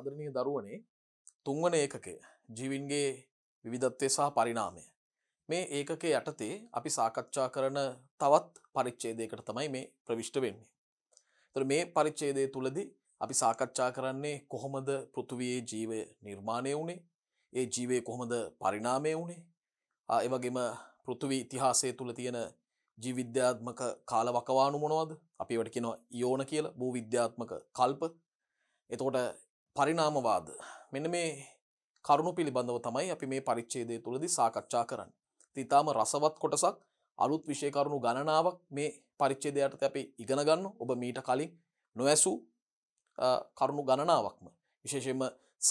ආදරණය දරුවනේ තුන්වන ඒකකේ ජීවින්ගේ විවිධත්වය සහ පරිනාමය. මේ ඒකකේ යටතේ අපි සාකච්ඡා කරන තවත් පරිච්චේදයකට තමයි මේ ප්‍රවිෂ්ට වෙන්නේ. තර මේ පරිච්චේදය තුළදි අපි සාකච්ඡා කරන්නේ කොහොමද පෘතුවයේ ජීවය නිර්මාණය වුණේ ඒ ජීවේ කොහොමද පරිනාමය වුණේ එවගේම පෘතුවී ඉතිහාසය තුළ තියෙන ජීවිද්‍යාත්මක කාලවකවානු මොනවද අපි වැටකෙනවා යෝන කියල භූ විද්‍යාත්මක කල්ප එතකොට පරිණාමවාද මෙන්න මේ කරුණු පිළිබඳව තමයි අපි මේ පරිච්ඡේදය තුළදී සාකච්ඡා කරන්න. තිතාම රසවත් කොටසක් අලුත් විශෂයකරුණු ගණනාවක් මේ පරිච්ඡේදයට අපි ඉගෙන ගන්න ඔබ මීට කලින් නොඇසූ කරුණු ගණනාවක්ම. විශේෂෙන්ම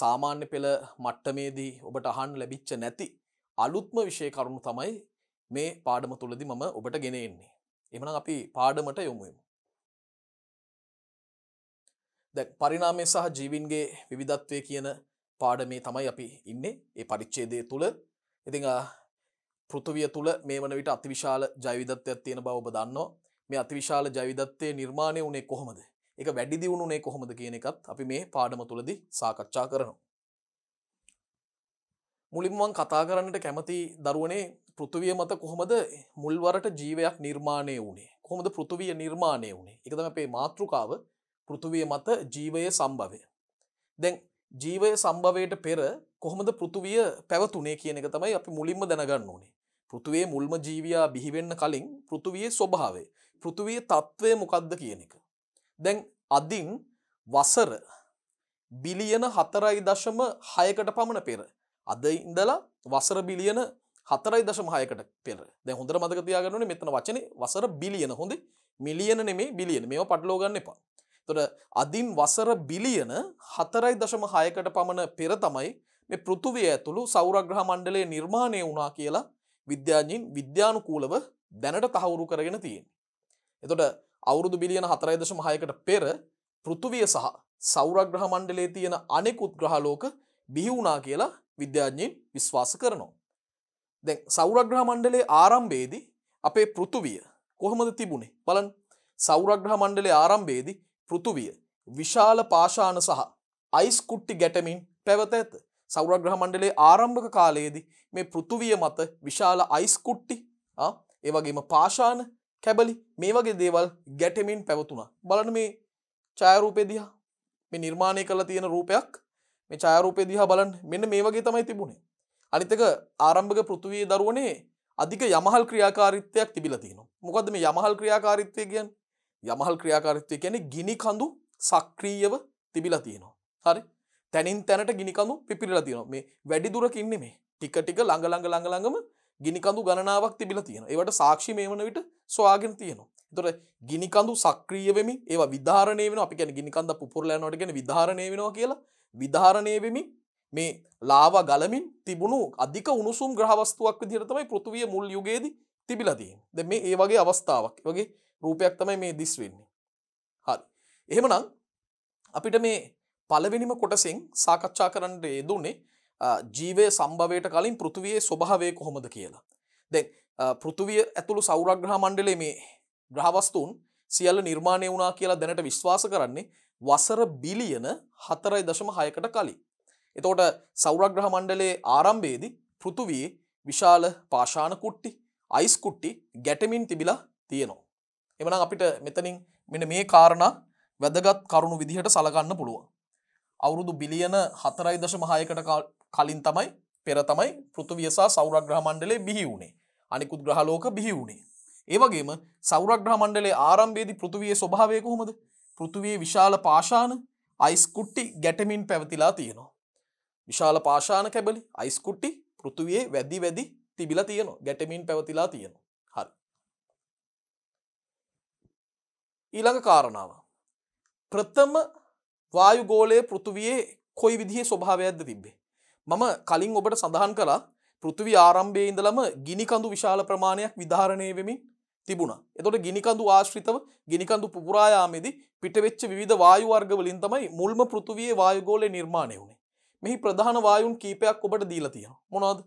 සාමාන්‍ය පෙළ මට්ටමේදී ඔබට අහන් ලැබිච්ච නැති අලුත්ම විශෂය කරුණු තමයි මේ පාඩම තුළදි මම ඔබට ගෙනෙන්නේ. එමන අපි පාඩමට යොමුයමු. දැ පරිනාමය සහ ජීවින්ගේ විවිධත්වය කියන පාඩමේ තමයි අපි ඉන්නේ ඒ පරිච්චේදය තුළ ඉතිං පෘතුවිය තුළ මේ වන විට අතිවිශාල ජයවිදත්වයක් තියෙන බව දන්නවා මේ අතිවිශාල ජයවිදත්වය නිර්මාණය වුණේ කොහොමද එක වැඩිදි වුණුනේ කොහොමද කියන එකත් අපි මේ පාඩම තුළදී සාකච්ඡා කරනවා. මුලින්මං කතා කරන්නට කැමති දරුවනේ පෘතුවිය මත කොහොමද මුල්වරට ජීවයක් නිර්මාණය වුණේ කොහොමද පෘතුවිය නිර්මාණය වුණේ එකතම අපේ මාතෘකාව පෘතුවිය මත ජීවය සම්භවය. දැන් ජීවය සම්භවයට පෙර කොහොමද පෘතුවිය පැවතුනේ කියන එක තමයි අපි මුලින්ම දැනගන්න ඕනේ. පෘතුවේ මුල්ම ජීවයා බිහිවෙන්න කලින් පෘතුවියේ ස්වභාවය. පෘතුවියේ තත්ත්වය මොකක්ද කියන එක. දැන් අදින් වසර බිලියන හතරයි දශම හයකට පමණ පෙර. අද ඉඳලා වසර බිලියන හතරයි දශම හයකට පෙර දැ හොඳර මදක තියාගන්නන මෙතන වචන වසර බිලියන හොඳ මිලියන නෙමේ බිලියන මේ පටලෝගන්න එපා තොට අදින් වසර බිලියන හතරයි දශම හයකට පමණ පෙර තමයි මේ පෘතුවිය ඇතුළු සෞරග්‍රහ මණ්ඩලය නිර්මාණය වුණා කියලා විද්‍යාඥින් විද්‍යානුකූලව දැනට තහවුරු කරගෙන තියෙන්. එතොට අවුරුදු බිලියන හතරයිදශම හයකට පෙර පෘතුවිය සහ සෞරග්‍රහ මණ්ඩලේ තියෙන අනෙකුත් ග්‍රහලෝක බිහිවුනා කියලා විද්‍යාඥයෙන් විශ්වාස කරනවා. දැ සෞරග්‍රහ මණ්ඩලේ ආරම්භේදී අපේ පෘතුවිය කොහොමද තිබුණේ බලන් සෞරග්‍රහ මණ්ඩලේ ආරම්භේදී පෘතුවිය විශාල පාශාන සහ අයිස් කුට්ටි ගැටමින් පැවත ඇත. සෞරග්‍රහ මණ්ඩලේ ආරම්භක කාලයේදී මේ පෘතුවිය මත විශාල අයිස් කුට්ටි ඒ වගේම පාෂාන කැබලි මේ වගේ දේවල් ගැටමින් පැවතුණා. බලන්න මේ ඡායාරූපය දිහා මේ නිර්මාණය කරලා තියෙන රූපයක් මේ ඡායාරූපය දිහා බලන්න මෙන්න මේ වගේ තමයි තිබුණේ. අනිත් එක ආරම්භක පෘථුවියේ දරුවනේ අධික යමහල් ක්‍රියාකාරීත්වයක් තිබිලා තියෙනවා. මොකද්ද මේ යමහල් ක්‍රියාකාරීත්වය කියන්නේ? යමහල් ක්‍රියාකාරිත්වය කියන්නේ ගිනි කඳු සක්‍රීයව තිබිලා තියෙනවා. හරි. තැනින් තැනට ගිනි කඳු පිපිරලා තියෙනවා. මේ වැඩි දුරකින් නෙමෙයි. ටික ටික ළඟ ළඟ ළඟ ළඟම ගිනි කඳු ගණනාවක් තිබිලා තියෙනවා. ඒවට සාක්ෂි මේ වන විට සොයාගෙන තියෙනවා. එතකොට ගිනි කඳු සක්‍රීය වෙමින් ඒවා විධාරණය වෙනවා. අපි කියන්නේ ගිනි කඳ පුපුරලා යනවට කියන්නේ විධාරණය වෙනවා කියලා. විධාරණය වෙමින් මේ ලාව ගලමින් තිබුණු අධික උණුසුම් ග්‍රහවස්තුවක් විදිහට තමයි පෘථුවිය මුල් යුගයේදී තිබිලා තියෙන්නේ. දැන් මේ ඒ වගේ අවස්ථාවක්. ඒ වගේ රූපයක් තමයි මේ දිස් වෙන්නේ. හරි. එහෙමනම් අපිට මේ පළවෙනිම කොටසෙන් සාකච්ඡා කරන්න යෙදුනේ ජීවය සම්භවයට කලින් පෘථිවියේ ස්වභාවය කොහොමද කියලා. දැන් පෘථිවිය ඇතුළු සෞරග්‍රහ මණ්ඩලයේ මේ ග්‍රහවස්තුන් සියල්ල නිර්මාණය වුණා කියලා දැනට විශ්වාස කරන්නේ වසර බිලියන 4.6කට කලින්. එතකොට සෞරග්‍රහ මණ්ඩලයේ ආරම්භයේදී පෘථිවියේ විශාල පාෂාණ කුට්ටි, අයිස් කුට්ටි ගැටෙමින් තිබිලා තියෙනවා. එමනම් අපිට මෙතනින් මෙන මේ කාරණ වැදගත් කරුණු විදිහට සලගන්න පුළුවන්. අවුරුදු බිලියන හතරයි දශ මහයකට කලින් තමයි පෙර තමයි පෘතුවියසා සෞරග්‍රහමණ්ඩලේ බිහි වුණේ අනිකුත් ග්‍රහලෝක බිහි වුණේ. ඒවගේම සෞරග්‍රහමණ්ඩලේ ආරම්භේදි පෘතුවිය ස්වභාවය කොහොමද පෘතුවේ විශාල පාශාන අයිස්කුට්ටි ගැටමින් පැවතිලා තියෙනවා. විශාල පාශාන කැබලි අයිස්කුට්ටි පෘතුවයේ වැදි වැදි තිබිලා තියෙනවා ගැටමින් පැවතිලා තියෙනවා. ඊළඟ කාරණාව. ප්‍රථම වායුගෝලය පෘතුවයේ කොයි විදිහේ ස්වභාවයක්ද තිබ්බේ. මම කලින් ඔබට සඳහන් කලා පෘතිවි ආරම්භය ඉඳලම ගිනිකඳු විශාල ප්‍රමාණයක් විධාරණය වෙමින් තිබුණා. එතොට ගිනිකඳු ආශ්‍රිතව ගිනිකඳු පුපුරායාමේදී පිටවෙච්ච විධ වායුවර්ගවලින් තමයි මුල්ම පෘතිවයේ වායුගෝලය නිර්මාණය වුණේ. මෙහි ප්‍රධාන වායුන් කීපයක් ඔබට දීලා තියෙනවා. මොනවද?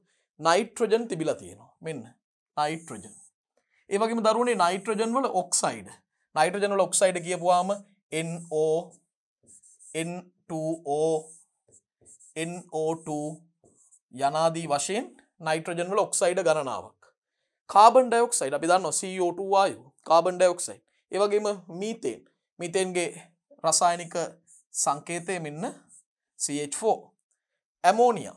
නයිට්‍රජන් තිබිලා තියෙනවා. මෙන්න නයිට්‍රජන්. ඒ වගේම දරුවනේ නයිට්‍රජන් වල ඔක්සයිඩ්. නයිට්‍රජන් වල ඔක්සයිඩ් කියපුවාම NO N2O NO2 යනාදී වශයෙන් නයිට්‍රජන් වල ඔක්සයිඩ් ගණනාවක් කාබන් ඩයොක්සයිඩ් අපි දන්නවා CO2 වායු කාබන් ඩයොක්සයිඩ් ඒ වගේම මීතේන් මීතේන්ගේ රසායනික සංකේතය මෙන්න CH4 ඇමෝනියා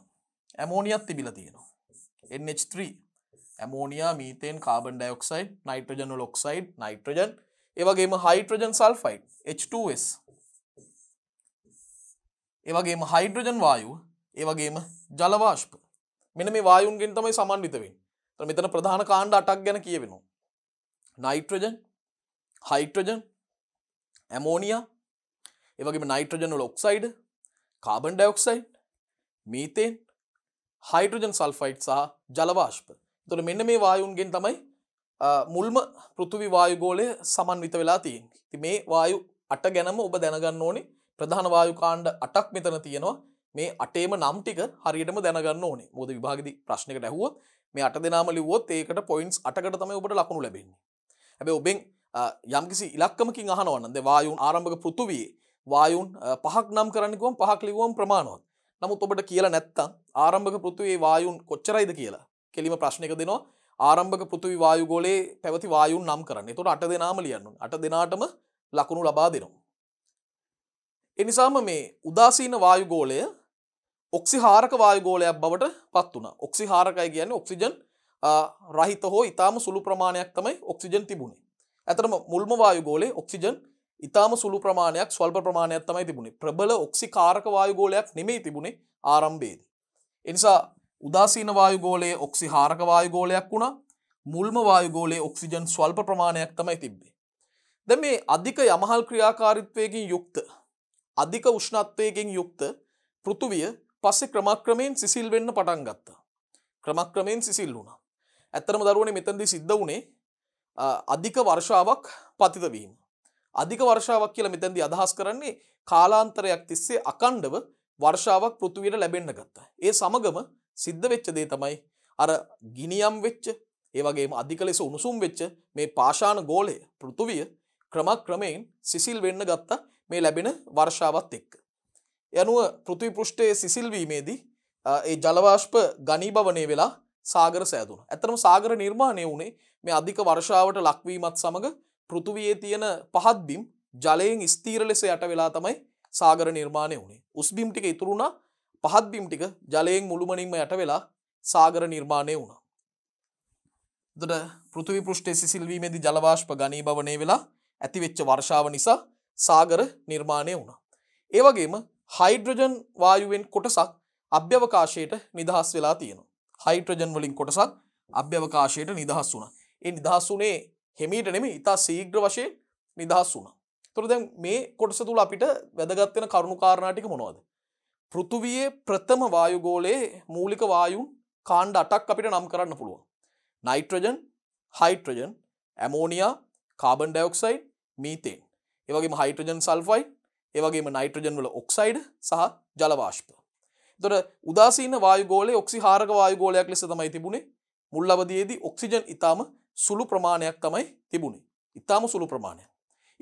ඇමෝනියත් තිබිලා තියෙනවා NH3 ammonia methane carbon dioxide nitrogen වල ඔක්සයිඩ් නයිට්‍රජන් ඒවගේම හයිට්‍රජන් සල්ෆයිට් H2S ඒවගේම හයිඩ්‍රජන් වායු ඒවගේම ජලවාශ්ප මෙන මේ වායුන්ගෙන් තමයි සමන්විතවෙන් ත මෙතන ප්‍රධාන කාණ්ඩ අටක් ගැන කියවෙනවා නයිට්‍රජන් හයිට්‍රජන් ඇමෝනිය ඒවගේ නයිට්‍රජන ලොක්සයිඩ් කාබන් ඩයොක්සයි් මීතෙන් හයිට්‍රජන් සල්ෆයිට් සහ ජලවාශ්ප තුොට මෙන්න මේ වායුන්ගෙන් තමයි මුල්ම පෘතුවි වායුගෝලය සමන්විත වෙලා තියෙන් ති මේ වායු අට ගැනම ඔබ දැනගන්න ඕනි ප්‍රධාන වායුකාණ්ඩ අටක් මෙතන තියෙනවා මේ අටේම නම් ටික හරියටම දැනගන්න ඕනේ බෝධ විභාගදි ප්‍රශ්නකට ඇහුවොත් මේ අට දෙනාම ලිවොත් ඒකට පොයින්ස් අටකට තමයි ඔබට ලකුණු ලැබෙන්නේ හැබැ ඔබෙන් යම්කිසි ඉලක්කමකින් අහනවන්නද වායුන් ආරම්භක පෘතුවයේ වායුන් පහක් නම් කරන්නකුවම් පහක් ලිවුවම් ප්‍රමාණවත් නමුත් ඔබට කියලා නැත්තම් ආරම්භක පෘතුවේ වායුන් කොච්චරයිද කියලා කෙලිම ප්‍රශ්නක දෙනවා ආරම්භක පෘතිවි වායුගෝලයේ පැවති වායුන් නම් කරන්න තොට අට දෙනාම ලියන්නු අට දෙනාටම ලකුණු ලබා දෙනවා. එනිසාම මේ උදාසීන වායුගෝලය ඔක්සි හාරක වායුගෝලයක් බවට පත් වන ඔක්සි හාරකය කියන්න ඔක්සිජන් රහිත හෝ ඉතාම සුළු ප්‍රමාණයක් තමයි ඔක්සිජන් තිබුණේ ඇතරම මුල්ම වායුගෝලේ ඔක්සිජන් ඉතාම සුළු ප්‍රමාණයක් ස්වල්ප ප්‍රමාණයක් තමයි තිබුණේ ප්‍රබල ඔක්සි කාරක වායුගෝලයක් නෙමෙයි තිබුණේ ආරම්භේදී. එනිසා උදාසීන වායුගෝලයේ ඔක්සි හාරක වායුගෝලයක් වුණා මුල්ම වායුගෝලයේ ඔක්සිජන් ස්වල්ප ප්‍රමාණයක් තමයි තිබ්බේ. දැන් මේ අධික යමහල් ක්‍රියාකාරීත්වයකින් යුක්ත අධික උෂ්ණත්වයකින් යුක්ත පෘථුවිය පස්සේ ක්‍රමක්‍රමයෙන් සිසිල් වෙන්න පටන් ගත්තා. ක්‍රමක්‍රමයෙන් සිසිල් වුණා. ඇත්තරම දරුවනේ මෙතනදී සිද්ධ වුණේ අධික වර්ෂාවක් පතිත වීම. අධික වර්ෂාවක් කියලා මෙතැන්දි අදහස් කරන්නේ කාලාන්තරයක් තිස්සේ අකණ්ඩව වර්ෂාවක් පෘතුවයට ලැබෙන්න ගත්තා. ඒ සමගම සිද්ධ වෙච්ච දේ තමයි අර ගිනියම් වෙච්ච ඒ වගේම අධික ලෙස උණුසුම් වෙච්ච මේ පාෂාණ ගෝලය පෘථුවිය ක්‍රමක්‍රමයෙන් සිසිල් වෙන්න ගත්ත මේ ලැබෙන වර්ෂාවත් එක්ක. යනුව පෘථිවි පෘෂ්ඨයේ සිසිල්වීමේදී ඒ ජලවාෂ්ප ගනීභවනය වෙලා සාගර සෑදුන. ඇතරම සාගර නිර්මාණය වුණේ මේ අධික වර්ෂාවට ලක්වීමත් සමඟ පෘථුවයේ තියෙන පහත්බිම් ජලයෙන් ස්තීර ලෙස යට වෙලා තමයි සාගර නිර්මාණය වුණේ. උස්බිම් ටික ඉතුරුණා පහත් බිම් ටික ජලයෙන් මුළුමනින්ම යට වෙලා සාගර නිර්මාණය වුණා. දොට පෘතිවි පෘෂ්ටේ සිසිල්වීමේදී ජලවාශ්ප ගනී භවනය වෙලා ඇතිවෙච්ච වර්ෂාව නිසා සාගර නිර්මාණය වුණා. ඒවගේම හයිඩ්‍රජන් වායුවෙන් කොටසක් අභ්‍යවකාශයට නිදහස් වෙලා තියෙනවා. හයිට්‍රජන් වලින් කොටසක් අභ්‍යවකාශයට නිදහස් වුණ. ඒ නිදහස් වුනේ හෙමීට නෙම ඉතා සීග්‍ර වශයෙන් නිදහස් වුණ. තොර දැන් මේ කොටස තුළ අපිට වැදගත්වෙන කරුණු කාරණාටික මොනවද. පෘතුවයේ ප්‍රථම වායුගෝලයේ මූලික වායුන් කාණ්ඩ අටක් අපිට නම් කරන්න පුළුවන්. Nitrogen hydrogen ammonia carbon dioxide methane ඒවගේම හයිට්‍රජන් සල්ෆයි ඒවගේම නයිට්‍රජන් වල ඔක්සයිඩ් සහ ජලවාශ්ප. තොර උදාසීන වායුගෝලය ඔක්සි හාරක වායුගෝලයක් ලෙස තමයි තිබුණේ මුල් අවදයේදී ඔක්සිජන් ඉතාම සුළු ප්‍රමාණයක් තමයි තිබුණේ ඉතාම සුළු ප්‍රමාණය.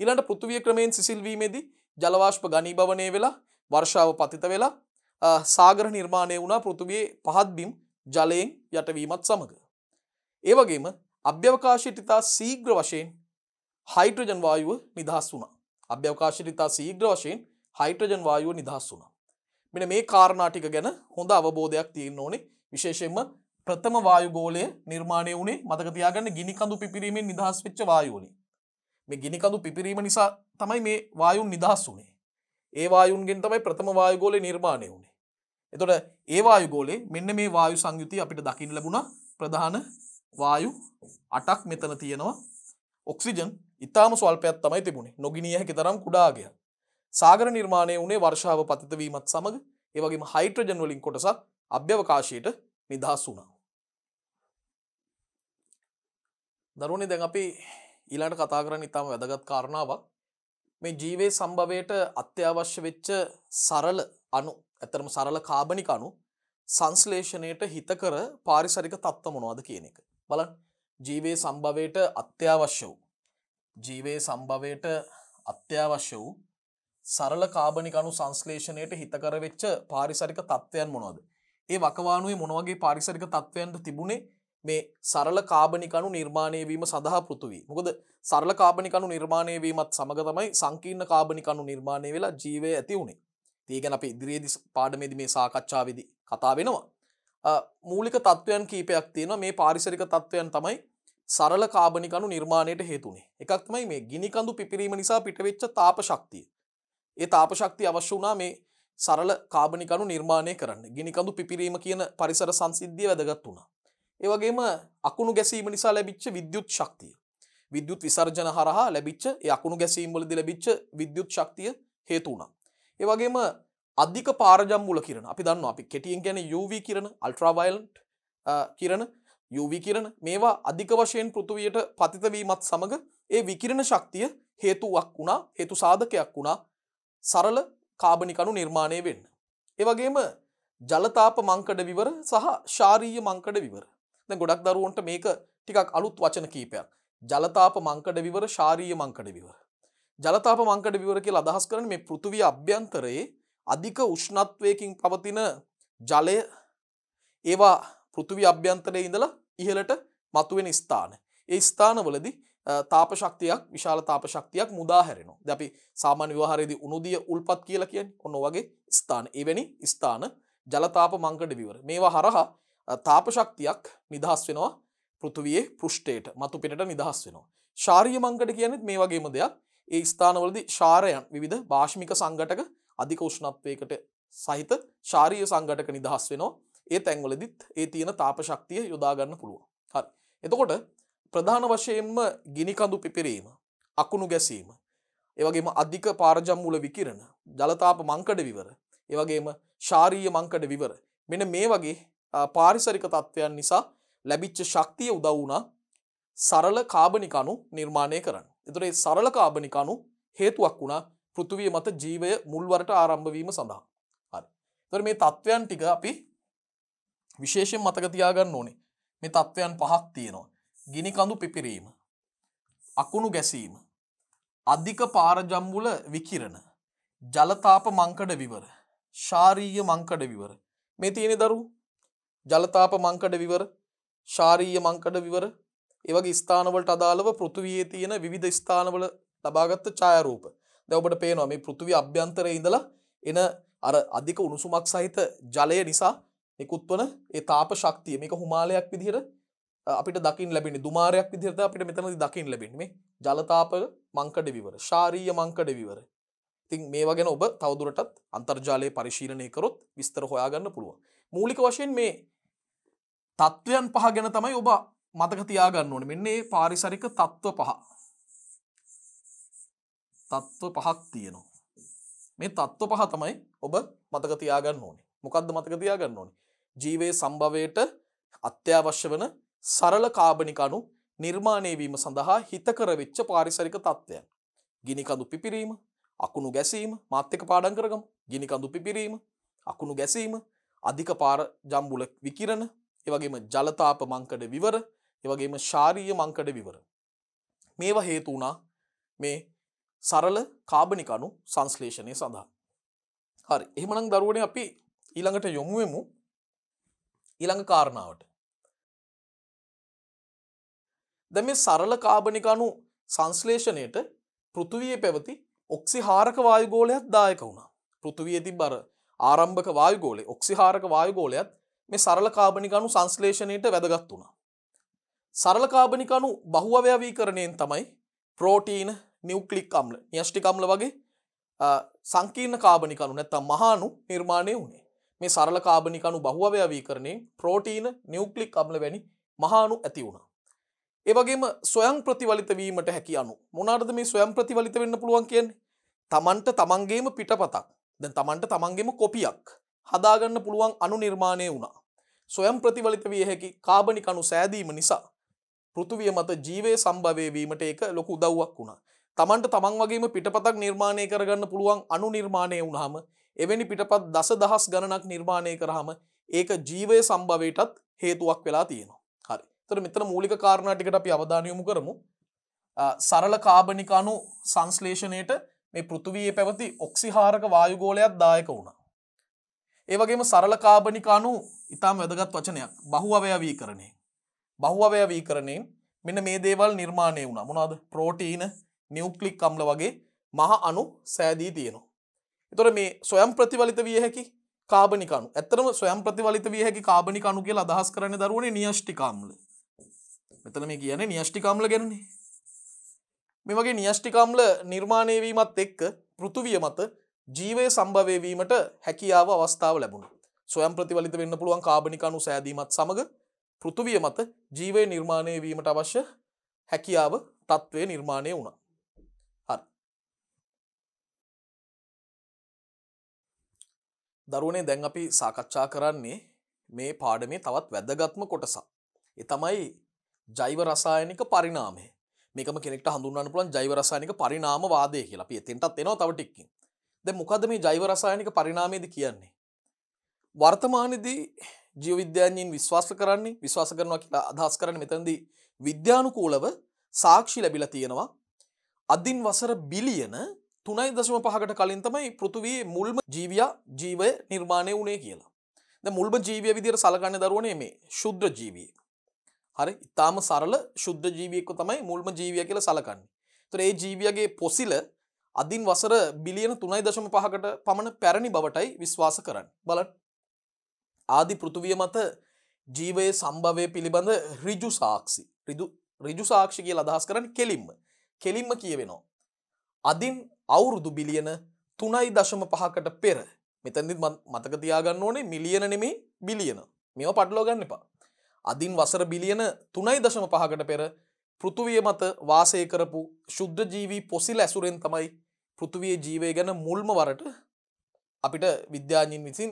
ඊළට පෘතුවිය ක්‍රමයෙන් සිසිල්වීමේදී ජලවාශ්ප ගනී භවනය වෙලා වර්ෂාව පතිත වෙලා සාගර නිර්මාණය වුණා පෘතුගේ පහත්බිම් ජලයෙන් යටවීමත් සමඟ. ඒවගේම අභ්‍යවකාශයට ඉතා සීග්‍ර වශයෙන් හයිට්‍රජන් වායුව නිදහස් වුණා. අභ්‍යවකාශයට ඉතා සීග්‍ර වශයෙන් හයිට්‍රජන් වායුව නිදහස් වුණා. මෙන මේ කාරණාටික ගැන හොඳ අවබෝධයක් තියෙන්න ඕනේ විශේෂයෙන්ම ප්‍රථම වායුගෝලය නිර්මාණය වුණේ මතකතියාගන්න ගිනිකඳු පිපිරීමෙන් නිදහස් වෙච්ච වායුවනි. මේ ගිනිකඳු පිපිරීම නිසා තමයි මේ වායුන් නිදහස් වුණේ. ඒ වායුන්ගෙන් තමයි ප්‍රථම වායුගෝලය නිර්මාණය වුණේ. එතොට ඒ වායුගෝලේ මෙන්න මේ වායු සංයුති අපිට දකිින් ලැබුණ ප්‍රධාන වායු අටක් මෙතන තියෙනවා ඔක්සිජන් ඉතාම ස්වල්පයක් තමයි තිබුණේ නොගිනිය හැකි තරම් කුඩාගය සාගර නිර්මාණය වනේ වර්ෂාව පතිතවීමත් සමඟ ඒවගේම හයිට්‍රජන් වලින් කොටසක් අභ්‍යවකාශයට නිදහස් වුණා. දරුණේ දැන් අපි ඊළඟට කතා කරන්න ඉතාම වැදගත් කාරණාවක් මේ ජීවේ සම්භවයට අත්‍යවශ්‍ය වෙච්ච සරල අණු ඇතරම සරල කාබනික අණු සංශ්ලේෂණයට හිතකර පාරිසරික තත්ත්ව මොනවද කියන එක. බලන්න ජීවයේ සම්භවයට අත්‍යවශ්‍ය වූ ජීවයේ සම්භවයට අත්‍යවශ්‍ය වූ සරල කාබනික අණු සංශ්ලේෂණයට හිතකර වෙච්ච පාරිසරික තත්ත්වයන් මොනවද? ඒ වකවානුවේ මොන වගේ පාරිසරික තත්ත්වයන්ද තිබුණේ මේ සරල කාබනික අණු නිර්මාණය වීම සඳහා පෘථුවි. මොකද සරල කාබනික අණු නිර්මාණය වීමත් සමග තමයි සංකීර්ණ කාබනික අණු නිර්මාණය වෙලා ජීවය ඇති වුණේ. ඒගැන අප ඉදිරියේදි පාඩමේද මේ සාකච්ඡාවදි කතා වෙනවා. මූලික තත්ත්වයන් කීපයක් තියෙන මේ පාරිසරික තත්ත්වයන් තමයි සරල කාබනිකණු නිර්මාණයට හේතුනේ එකක්මයි මේ ගිනිකඳු පිපිරීම නිසා පිටවෙච්ච තාප ශක්තිය. ඒ තාප ශක්තිය අවශ්‍ය වුණා මේ සරල කාබනිකණු නිර්මාණය කරන්න ගිනිකඳු පිපිරීම කියන පරිසර සංසිද්ධිය වැදගත් වුණා. ඒවගේම අකුණු ගැසීම නිසා ලැබිච්ච විද්‍යුත් ශක්තිය. විද්‍යුත් විසර්ජන හරහා ලැබිච්ච අකුණු ගැසීම්වලද ලැබිච්ච විද්‍යුත් ශක්තිය හේතු වුණා. ඒවගේම අධික පාරජම්බුල කිරන අපි දන්න අපි කෙටියෙන් ගැන යුව කිරන අල්ට්‍රවයිල්ට් කිරන යුව කිරන මේවා අධික වශයෙන් පෘතුවයට පතිතවීමත් සමඟ ඒ විකිරණ ශක්තිය හේතුවක් වුණා හේතු සාධකයක් වුණා සරල කාබනිකණු නිර්මාණය වෙන්න. ඒවගේම ජලතාප මංකඩ විවර සහ ශාරීය මංකඩ විවර දැ ගොඩක් දරුවන්ට මේක ටිකක් අලුත් වචන කීපයක් ජලතාප මංකඩ විවර ශාරීය මංකඩ විවර ජලතාප මංකඩ විවර කියලා අදහස් කරන මේ පෘථිවිය අභ්‍යන්තරයේ අධික උෂ්ණත්වයකින් පවතින ජලය ඒවා පෘථිවි අභ්‍යන්තරයේ ඉඳලා ඉහළට මතුවෙන ස්ථාන. ඒ ස්ථානවලදී තාප ශක්තියක් විශාල තාප ශක්තියක් මුදා හැරෙනවා. දැන් අපි සාමාන්‍ය ව්‍යවහාරයේදී උණුදිය උල්පත් කියලා කියන්නේ ඔන්න වගේ ස්ථාන. එවැනි ස්ථාන ජලතාප මංකඩ විවර. මේවා හරහා තාප ශක්තියක් නිදහස් වෙනවා පෘථිවියේ පෘෂ්ඨයට මතු පිටට නිදහස් වෙනවා. ශාරීය මංකඩ කියන්නේ මේ වගේම දෙයක්. ඒ ස්ථානවලදි ශාරයන් විවිධ භාෂ්මික සංගටක අධික උෂ්ණත්වයකට සහිත ශාරීය සංගටක නිදහස් වෙනවා ඒ තැන්වලදිත් ඒ තියෙන තාපශක්තිය යොදාගන්න පුළුවන් හරි එතකොට ප්‍රධාන වශයෙන්ම ගිනිකඳු පිපිරීම අකුණු ගැසීම ඒවගේම අධික පාරජම්මුල විකිරණ ජලතාප මංකඩ විවර ඒවගේම ශාරීය මංකඩ විවර මෙන මේ වගේ පාරිසරික තත්ත්වයන් නිසා ලැබිච්ච ශක්තිය උදවුණා සරල කාබනිකණු නිර්මාණය කරන්න එතුරේ සරල කාබනිකානු හේතුවක් වුණා පෘතුවිය මත ජීවය මුල්වරට ආරම්භවීම සඳහා හරි තොර මේ තත්ත්වයන් ටික අපි විශේෂෙන් මතකතියාගන්න ඕනේ මේ තත්ත්වයන් පහක් තියෙනවා ගිනිකඳු පිපිරීම අකුණු ගැසීම අධික පාරජම්බුල විකිරණ ජලතාප මංකඩ විවර ශාරීය මංකඩ විවර මේ තියෙන දරු ජලතාප මංකඩ විවර ශාරීය මංකඩ විවර ඒවගේ ස්ථානවලට අදාළව පෘතුවයේ තියෙන විධ ස්ථානවල ලබාගත්ත ඡායරූප දැන් ඔබට පේනවා මේ පෘථිවි අභ්‍යන්තරයේ ඉඳලා එන අර අධික උණුසුමක් සහිත ජලය නිසා නිකුත් වන ඒ තාප ශක්තිය මේක හුමාලයක් විදිහට අපිට දකින්න ලැබෙන්නේ දුමාරයක් විදිහට අපිට මෙතනදී දකින්න ලැබෙන්නේ මේ ජල තාප මංකඩ විවර ශාරීය මංකඩ විවර. ඉතින් මේවා ගැන ඔබ තවදුරටත් අන්තර්ජාලයේ පරිශීලනය කරොත් විස්තර හොයාගන්න පුළුවන්. මූලික වශයෙන් මේ තත්වයන් පහ ගැන තමයි ඔබ මතක තියාගන්න ඕන මෙන්න ඒ පාරිසරික තත්ත්ව පහ තත්ත්ව පහක් තියෙනවා මේ තත්ත්ව පහ තමයි ඔබ මතක තියාගන්න ඕනේ මොකක්ද මතක තියාගන්න ඕනේ ජීවයේ සම්භවයට අත්‍යවශ්‍ය වන සරල කාබනික අණු නිර්මාණය වීම සඳහා හිතකර වෙච්ච පාරිසරික තත්ත්වයන්. ගිනි කඳු පිපිරීම, අකුණු ගැසීම මාත් එක්ක පාඩම් කරගමු. ගිනි කඳු පිපිරීම, අකුණු ගැසීම, අධික පාර ජම්බුල විකිරණ, ඒ වගේම ජල තාප මංකඩ විවර, ඒවගේම ශාරීය මංකඩ විවර. මේවා හේතු වුණා මේ සරල කාබනිකණු සංස්ලේෂණය සඳහා. හරි එහෙමනම් දරුවන අපි ඊළඟට යොමුුවමු ඊළඟ කාරණාවට. දැ මේ සරල කාබනිකණු සංස්ලේෂණයට පෘතුවිය පැවති ඔක්සිහාරක වායුගෝලයක් දායක වුණා. පෘතුවියති බර ආරම්භක වායුගෝලේ ඔක්සිහාරක වායුගෝලයත් මේ සරල කාබනිකණු සංස්ලේෂණයට වැදගත් වුණා. සරල කාබනිකණු බහුවව්‍යවීකරණයෙන් තමයි ප්‍රෝටීන නිවක්ලික් අම්ල නිියෂ්ටිකම්ල වගේ සංකීර්ණ කාබනිකණු නැත්තම් මහානු නිර්මාණය වුණේ මේ සරල කාබනිකණු බහුවව්‍යවීකරණයෙන් ප්‍රෝටීන නිවක්ලික් අම්ල වැනි මහානු ඇති වුණා. ඒවගේම සොයන් ප්‍රතිවලිතවීමට හැකි අනු මොනාර්ද මේ සොයම් ප්‍රතිවලිත වෙන්න පුළුවන් කියන්නේ තමන්ට තමන්ගේම පිටපතක් දැන් තමන්ට තමන්ගේම කොපියක් හදාගන්න පුළුවන් අනු නිර්මාණය වුණා. සොයම් ප්‍රතිවලිත විය හැකි කාබනිකණු සෑදීම නිසා පෘතුවිය මත ජීවය සම්භවය වීමට ඒක ලොකු උදව්වක් වුණා. තමන්ට තමන් වගේම පිටපතක් නිර්මාණය කරගන්න පුළුවන් අනු නිර්මාණය වුණහම එවැනි පිටපත් දස දහස් ගණනක් නිර්මාණය කරහම ඒක ජීවය සම්භවයටත් හේතුවක් වෙලා තියෙනවා. හරි. ඒතර මෙතන මූලික කාරණා ටිකට අපි අවධානය යොමු කරමු. සරල කාබනික අණු සංශ්ලේෂණයට මේ පෘථිවියේ පැවති ඔක්සිහාරක වායු ගෝලයක් දායක වුණා. ඒ වගේම සරල කාබනික අණු ඊටාම වැදගත් වචනයක් බහුවවයවීකරණය. බහුවවය වීකරණයෙන් මෙන්න මේ දේවල් නිර්මාණය වුණා මොනවාද ප්‍රෝටීන නිියවක්ලික් කම්ල වගේ මහ අනු සෑදී තියෙනවා. එතොර මේ සොයම් ප්‍රතිවලිත විය හැකි කාබනිකනු ඇතරම සොයම් ප්‍රතිවලිත විය හැකි කාබනිකනු කිය අදහස් කරන දරුවන නිියෂ්ටිකාම්ල මෙතන මේ කියන නිියෂ්ටිකාම්ල ගැනන්නේ මෙමගේ නිියෂ්ටිකාම්ල නිර්මාණයවීමත් එක්ක පෘතුවිය මත ජීවය සම්භවයවීමට හැකියාව අවස්ථාව ලැබුණ සොයම් ප්‍රතිවලිත වෙන්න පුළුවන් කාබනිකනු සෑදීමත් සමඟ පෘථුවිය මත ජීවය නිර්මාණය වීමට අවශ්‍ය හැකියාව තත්ත්වය නිර්මාණය වුණා. හරි. දරුවනේ දැන් අපි සාකච්ඡා කරන්නේ මේ පාඩමේ තවත් වැදගත්ම කොටසක්. ඒ තමයි ජෛව රසායනික පරිණාමය. මේකම කෙනෙක්ට හඳුන්වන්න පුළුවන් ජෛව රසායනික පරිණාම වාදය කියලා. අපි එතෙන්ටත් එනවා තව ටිකකින්. දැන් මොකද්ද මේ ජෛව රසායනික පරිණාමයේදී කියන්නේ? වර්තමානයේදී ජීවවිද්‍යාඥයින් විශ්වාස කරන්නේ විශ්වාස කරනවා කියලා අදහස් කරන්න මෙතැදි විද්‍යානුකූලව සාක්ෂි ලැබිල තියෙනවා. අදින් වසර බිලියන තුනයි දශම පහකට කලින් තමයි පෘතුවී මුල්ම ජීවයා ජීවය නිර්මාණය වනේ කියලා. ද මුල්ම ජීවය විදිර සලගන්න දරුවනේ මේ ශුද්‍ර ජීවිය. හරි ඉතාම සරල ශුද්ධ ජීවියෙක්ක තමයි මුල්ම ජීවිය කියල සලකන්න. තුර ඒ ජීවියගේ පොසිල අදින් වසර බිලියන තුනයි දශම පහකට පමණ පැරණි බවටයි විශ්වාස කරන්න බලට. ආදි පෘතුවිය මත ජීවයේ සම්භවය පිළිබඳ රිජු සාක්ෂි රිදු රිජු සාක්ෂි කිය අදහස් කරන්න කෙලින්ම කෙලින්ම කියවෙනවා. අදින් අවුරුදු බිලියන තුනයි දශම පහකට පෙර මෙතැදි මතක තියාගන්න ඕනේ මිලියන නෙමේ බිලියන මෙව පටලෝගන්න එපා. අදින් වසර බිලියන තුනයි දශම පහකට පෙර පෘතුවිය මත වාසය කරපු ශුද්ධ ජීවී පොසිල් ඇසුරෙන් තමයි පෘතුවිය ජීවය ගැන මුල්ම වරට අපිට විද්‍යාඥින් විසින්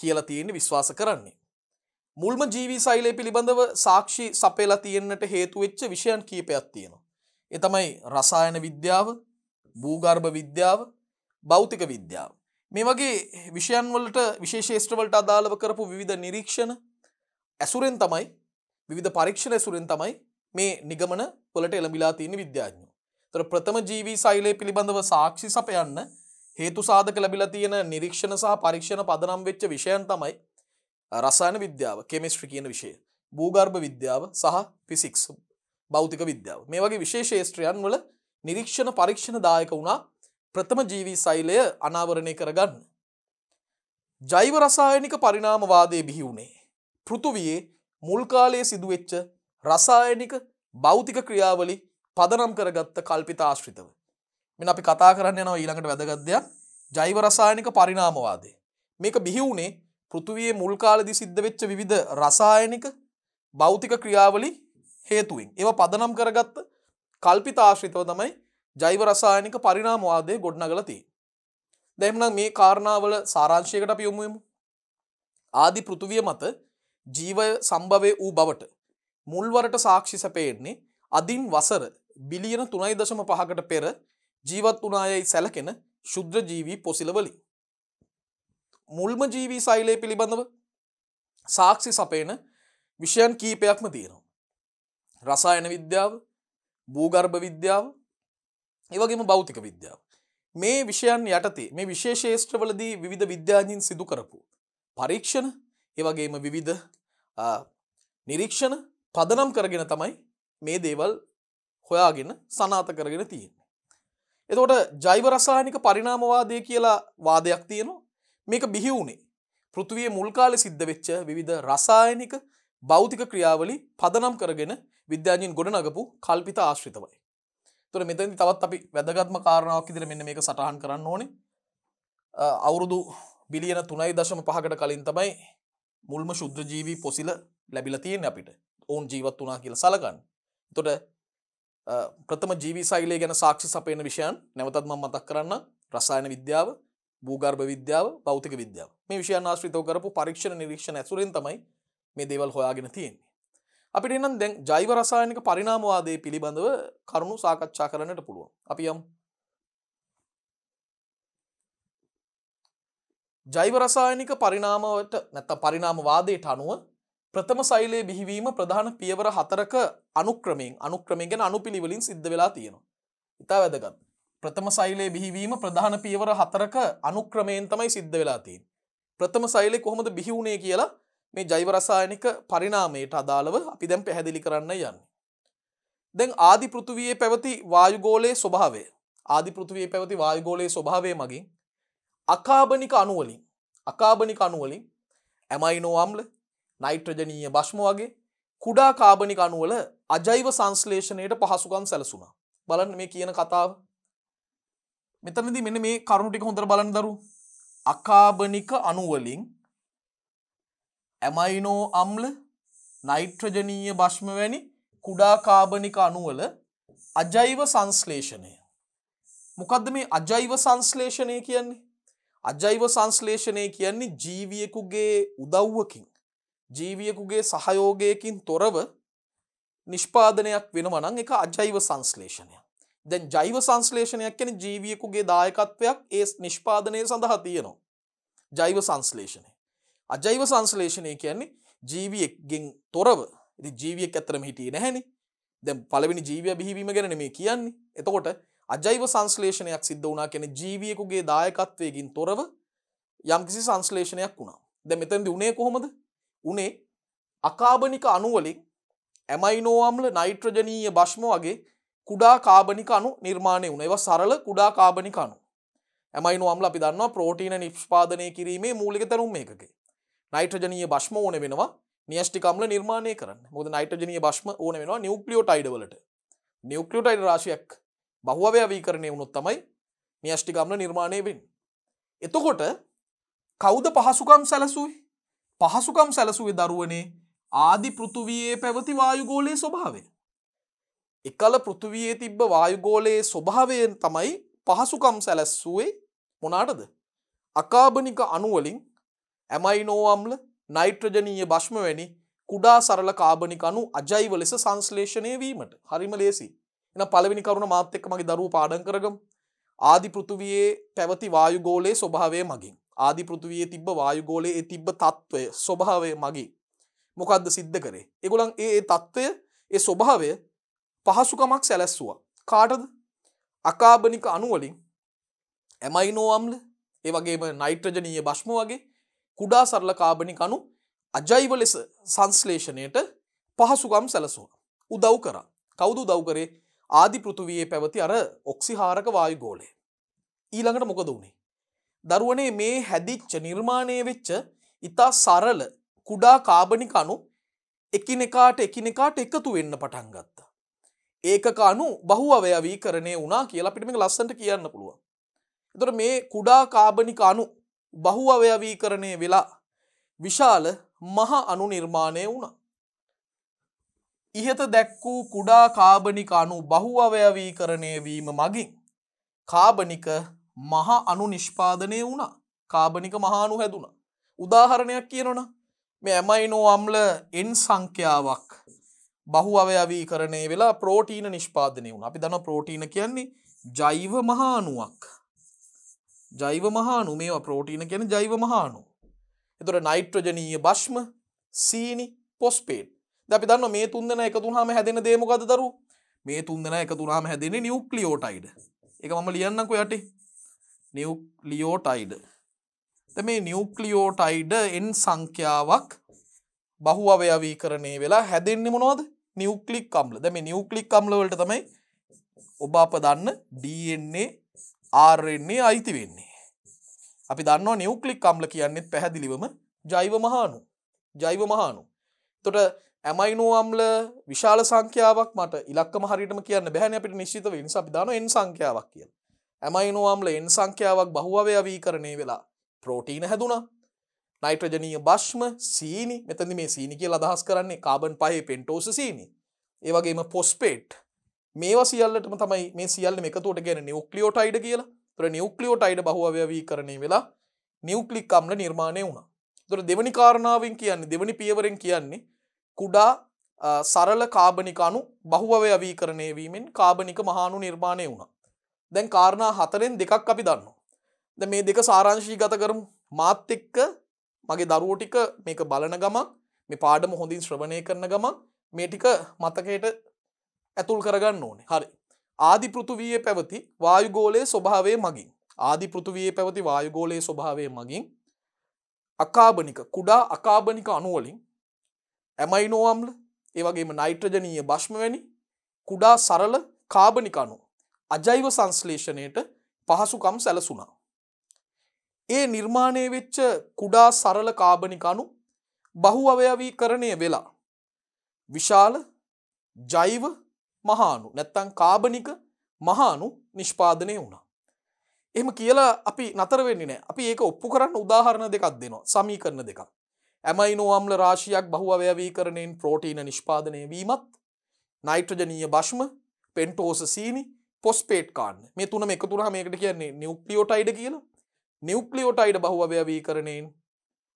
කියලා තියෙන විශ්වාස කරන්නේ. මුල්ම ජීවී සෛලය පිළිබඳව සාක්ෂි සපේලා තියෙන්නට හේතුවෙච්ච විෂයන් කීපයක් තියෙනවා. එතමයි රසායන විද්‍යාව භූගර්භ විද්‍යාව බෞතික විද්‍යාව. මේ වගේ විෂයන් වලට විශේෂේෂත්‍රවලට අදාළව කරපු විධ නිරීක්ෂණ ඇසුරෙන් තමයි විධ පරීක්ෂණ ඇසුරෙන් තමයි මේ නිගමන වලට එළඹිලා තියෙන විද්‍යාඥෝ. තොර ප්‍රථම ජීවී සෛලය පිළිබඳව සාක්ෂි සපයන්න හේතු සාධක ලැබිලා තියෙන නිරීක්ෂණ සහ පරීක්ෂණ පදනම් වෙච්ච විෂයන් තමයි රසායන විද්‍යාව කෙමිස්ට්‍රි කියන විෂය භූගර්භ විද්‍යාව සහ ෆිසික්ස් භෞතික විද්‍යාව මේ වගේ විශේෂ ශේෂ්ත්‍රයන් වල නිරීක්ෂණ පරීක්ෂණ දායක වුණා ප්‍රථම ජීවී සෛලය අනාවරණය කරගන්න ජෛව රසායනික පරිණාමවාදයේ බිහි වුණේ පෘථුවියේ මුල් කාලයේ සිදුවෙච්ච රසායනික භෞතික ක්‍රියාවලි පදනම් කරගත්ත කල්පිතාශ්‍රිතව මෙන්න අපි කතා කරන්න යනවා ඊළඟට වැදගත් දෙයක් ජෛව රසායනික පරිණාමවාදය. මේක බිහි වුණේ පෘථුවියේ මුල් කාලෙදි සිද්ධ වෙච්ච විවිධ රසායනික භෞතික ක්‍රියාවලි හේතුවෙන්. ඒවා පදනම් කරගත්ත කල්පිත ආශ්‍රිතව තමයි ජෛව රසායනික පරිණාමවාදය ගොඩනගලා තියෙන්නේ. දැන් එහෙනම් මේ කාරණාවල සාරාංශයකට අපි යොමු වෙමු. ආදි පෘථුවිය මත ජීවය සම්භවය වූ බවට මුල්වරට සාක්ෂි සැපයෙන්නේ අදින් වසර බිලියන 3.5කට පෙර ජීවත් වනායයි සැලකෙන ශුද්‍ර ජීවී පොසිලවලින්. මුල්ම ජීවී සෛලය පිළිබඳව සාක්ෂි සපේන විෂයන් කීපයක්ම තියෙනවා. රසායන විද්‍යාව භූගර්භ විද්‍යාව ඒවගේම බෞතික විද්‍යාව. මේ විෂයන් යටතේ මේ විශේෂේෂත්‍රවලදී විධ විද්‍යාජීන් සිදු කරපු. පරීක්ෂණ ඒවගේම විවිධ නිරීක්ෂණ පදනම් කරගෙන තමයි මේ දේවල් හොයාගෙන සනාත කරගෙන තියෙන්. එතකොට ජෛව රසායනික පරිණාමවාදය කියලා වාදයක් තියෙනවා. මේක බිහි වුණේ. පෘථුවියේ මුල් කාලේ සිද්ධ වෙච්ච විවිධ රසායනික භෞතික ක්‍රියාවලි පදනම් කරගෙන විද්‍යාඥයින් ගොඩනගපු කල්පිත ආශ්‍රිතවයි. එතකොට මෙතෙන්දි තවත් අපි වැදගත්ම කාරණාවක් විදිහට මෙන්න මේක සටහන් කරන්න ඕනේ. අවුරුදු බිලියන 3.5කට කලින් තමයි මුල්ම ශුද්ධජීවී පොසිල ලැබිලා තියෙන්නේ අපිට. ඔවුන් ජීවත් වුණා කියලා සලකන්න. එතකොට ප්‍රථම ජීවි සයිලය ගැන සාක්ෂි සපයන විෂයන් නැවතත් ම මතක් කරන්න රසායන විද්‍යාව භූගර්භ විද්‍යාව පෞතික විද්‍යාව මේ විෂයන් ආශ්‍රිතව කරපු පරීක්ෂණ නිරීක්ෂණ ඇසුරෙන් තමයි මේ දේවල් හොයාගෙන තියෙන්නේ. අපිට නම් දැන් ජෛව රසායනික පරිණාමවාදය පිළිබඳව කරුණු සාකච්ඡා කරන්නට පුළුවන්. අපි යම් ජෛව රසායනික පරිණාමවට නැත්ත පරිණාමවාදයට අනුව ප්‍රථම සෛලයේ බිහිවීම ප්‍රධාන පියවර හතරක අනුක්‍රමයෙන් අනුක්‍රමයෙන් අනුපිළිවෙලින් සිද්ධ වෙලා තියෙනවා. ඉතා වැදගත්. ප්‍රථම සෛලයේ බිහිවීම ප්‍රධාන පියවර හතරක අනුක්‍රමයෙන් තමයි සිද්ධ වෙලා තියෙන්නේ. ප්‍රථම සෛලය කොහොමද බිහි වුණේ කියලා මේ ජෛව රසායනික පරිණාමයට අදාළව අපි දැන් පැහැදිලි කරන්න යන්නේ. දැන් ආදි පෘථුවියේ පැවති වායුගෝලයේ ස්වභාවය ආදි පෘථුවියේ පැවති වායුගෝලයේ ස්වභාවය මගින් අකාබනික අණු වලින් අකාබනික අණු වලින් ඇමයිනෝ අම්ල නයිට්‍රජනීය බශ්ම වගේ කුඩා කාබනික අණුවල අජෛව සංශ්ලේෂණයට පහසුකම් සැලසුණා. බලන්න මේ කියන කතාව. මෙතනදී මෙන්න මේ කරුණු ටික හොඳට බලන්න දරු. අකාබනික අණු වලින් ඇමයිනෝ අම්ල නයිට්‍රජනීය බශ්ම වැනි කුඩා කාබනික අණුවල අජෛව සංශ්ලේෂණය. මොකද්ද මේ අජෛව සංශ්ලේෂණය කියන්නේ? අජෛව සංශ්ලේෂණය කියන්නේ ජීවියෙකුගේ උදව්වකින් ජීවියකුගේ සහයෝගයකින් තොරව නිෂ්පාදනයක් වෙනවනං එක අජයිව සංස්ලේෂණය දැන් ජෛව සංස්ලේෂණයක් කෙන ජීවියකුගේ දායකත්වයක් ඒ නිෂ්පාදනය සඳහා තියෙනවා ජෛව සංස්ලේෂණය අජෛව සංස්ලේෂණය කියන්නේ ජීවියගෙන් තොරව ජීවියක් ඇතරම හිටිය නැහැනි දැම් පලවෙනි ජීවය බිහිවීම ගැන මේ කියන්නේ එතකොට අජයිව සංස්ලේෂණයක් සිද්ධ වනා කෙන ජීවියකුගේ දායකත්වයකින් තොරව යම්කිසි සංස්ලේෂණයක් වුණා දැ මෙතැන්දි උනේ කොහොමද උනේ අකාබනික අනුවලින් ඇමයිනෝම්ල නයිට්‍රජනීය බශ්ම වගේ කුඩා කාබනික අනු නිර්මාණය වුණ ඒව සරල කුඩා කාබනික අනු ඇමයිනෝම්ල අපි දන්නවා ප්‍රෝටීන නිෂ්පාදනය කිරීමේ මූලික තැරුම් එකකේ නයිට්‍රජනීය බශ්ම ඕන වෙනවා නිියෂ්ටිකම්ල නිර්මාණය කරන්න මුද නයිටජනීය බශ්ම ඕන වෙනවා නිියුක්ලියෝටයිඩවලට නිියුක්ලියෝටයිඩ රාශයක් බහුවව්‍යවී කරණය වුණොත් තමයි නිියෂ්ටිකම්ල නිර්මාණය වෙන් එතකොට කෞද පහසුකම් සැලසුයි පහසුකම් සැලසුවේ දරුවනේ ආදි පෘතුවයේ පැවති වායුගෝලයේ ස්වභාවය. එකල පෘතුවයේ තිබ්බ වායුගෝලයේ ස්වභාවයෙන් තමයි පහසුකම් සැලැස්සුවේ මොනාටද. අකාබනික අනුවලින් ඇමයි නෝවම්ල නයිට්‍රජනීය භශ්ම වැනි කුඩා සරල කාබනික අනු අජයිව ලෙස සංස්ලේෂණය වීමට හරිම ලේසි එන පළවෙනි කරුණ මාත්‍යක මගේ දරුව පාඩන් කරගම් ආදි පෘතුවයේ පැවති වායුගෝලයේ ස්වභාවය මගින්. ආදි පෘතුවයේ තිබ්බ වායුගෝලයේ තිබ්බ තත්ත්වය ස්වභාවය මගේ මොකක්ද සිද්ධ කරේ එගොලන් ඒ තත්ත්වය ඒ ස්වභාවය පහසුකමක් සැලැස්සුවා කාටද අකාබනික අනුවලින් ඇමයිනෝම්ල ඒ වගේම නයිට්‍රජනීය බශ්ම වගේ කුඩා සරල කාබනික අනු අජයිව ලෙස සංස්ලේෂණයට පහසුකම් සැලසුවා උදව් කරා කවුදු දව් කරේ ආදි පෘතුවයේ පැවති අර ඔක්සිහාරක වායු ගෝලය ඊළඟට මොකද වුණේ දරුවනේ මේ හැදිච්ච නිර්මාණය වෙච්ච ඉතා සරල කුඩා කාබනික අනු එකිනෙකාට එකිනෙකාට එකතු වෙන්න පටන් ගත්තා. ඒකක අනු බහු අවයවී කරණය වුණා කියලා පිටිම ලස්සට කියන්න පුළුවන්. එතොට මේ කුඩා කාබනික අනු බහු අවයවී කරණය වෙලා විශාල මහ අනු නිර්මාණය වුණා. ඉහත දැක්වූ කුඩා කාබනික අනු බහු අවයවී කරණය වීම මගින් කාබනික මහා අනු නිෂ්පාදනය වුණා කාබනික මහානු හැදුණ. උදාහරණයක් කියනන මේ ඇමයිනෝ අම්ල එන් සංඛ්‍යාවක් බහු අවයවී කරණය වෙලා ප්‍රෝටීන නිෂ්පාදනය වුණ අපි දන ප්‍රෝටීන කියන්නේ ජෛව මහානුවක් ජෛව මහානු මේ ප්‍රෝටීන කියන ජෛව මහානු එතුර නයිට්‍රජනීය බශ්ම සීනි පොස්පේට් දැපි දන්න මේ තුන්දන එකතුහාම හැදෙන දේමකද දරු මේ තුන්දන එකතුනාම හැදෙන නිියුක්ලියෝටයිඩ එක මම ලියන්නකු යටටේ නියුක්ලියෝටයිඩ්. මේ නියුක්ලියෝටයිඩ් එන් සංඛ්‍යාවක් බහු අවයවීකරණය වෙලා හැදෙන්න්නේ මොනවද නියුක්ලික් අම්ල දැම නියුක්ලික් අම්ලවලට තමයි ඔබ අප දන්න ඩන්නේ ආරෙන්නේ අයිති වෙන්නේ. අපි දන්න නියුක්ලික් අම්ල කියන්නෙත් පැහැදිලිවම ජෛව මහානු ජෛව මහානු. තොට ඇමයිනෝ අම්ල විශාල සංඛ්‍යාවක් මට ඉලක්ම හරිටම කියන්න බැහැන අපට නිශ්ිතව නිසාපිදාන එන් සංඛ්‍යාවක් කියලා ඇමයිනෝම්ල එන් සංඛ්‍යාවක් බහුවවය වීකරණය වෙලා ප්‍රෝටීන හැදුණ නයිට්‍රජනීය භශ්ම සීනි මෙතැදි මේ සීනි කිය අදහස් කරන්නේ කාබන් පහේ පෙන්ටෝස සීනි ඒවගේම පොස්පේට් මේවා සියල්ලටම තමයි මේ සියල්ල එකතුට ගැන නිියුක්ලියෝටයිඩ කියලා තුර නිියුක්ලියෝටයිඩ බහුවවී කරණය වෙලා නිියුක්ලික්කම්ල නිර්මාණය වුණ තුර දෙවනි කාරණාවෙන් කියන්නේ දෙවනි පියවරෙන් කියන්නේ කුඩා සරල කාබනිකානු බහුවවය අවී කරණය වීමෙන් කාබනික මහානු නිර්මාණය වුණ දැන් කාරණා හතරෙන් දෙකක් අපි දන්න. ද මේ දෙක සාරංශී ගත කරමු මාත් එක්ක මගේ දරුවෝ ටික මේක බලන ගමක් මේ පාඩම හොඳින් ශ්‍රවණය කරන ගමක් මේ ටික මතකයට ඇතුල් කරගන්න ඕනේ හරි ආදි පෘතුවයේ පැවති වායුගෝලයේ ස්වභාවය මගින් ආදි පෘතුවයේ පැවති වායුගෝලයේ ස්වභාවය මගින් අකාබනික කුඩා අකාබනික අනුවලින් ඇමයිනෝම්ල ඒවගේම නයිට්‍රජනීය භශ්ම වැනි කුඩා සරල කාබනිකනු අජෛව සංශ්ලේෂණයට පහසුකම් සැලසුණා. ඒ නිර්මාණය වෙච්ච කුඩා සරල කාබනිකණු බහු අවයවීකරණය වෙලා විශාල ජෛව මහානු නැත්තං කාබනික මහානු නිෂ්පාදනය වුණා. එහම කියලා අපි නතරවෙන්නේ නෑ අපි ඒක ඔප්පු කරන්න උදාහරණ දෙකක් දෙනවා සමීකරණ දෙකක්. ඇමයිනෝම්ල රාශියක් බහු අවයවීකරණයෙන් ප්‍රෝටීන නිෂ්පාදනය වීමත් නයිට්‍රජනීය භශ්ම පෙන්ටෝස සීනි පොස්පේට් කාන්න මේ තුනම එකතුරහ මේකට කියන්නේ නිියුක්ලියෝටයිඩ කියන නිියුක්ලියෝටයිඩ බහුවවයවී කරණයෙන්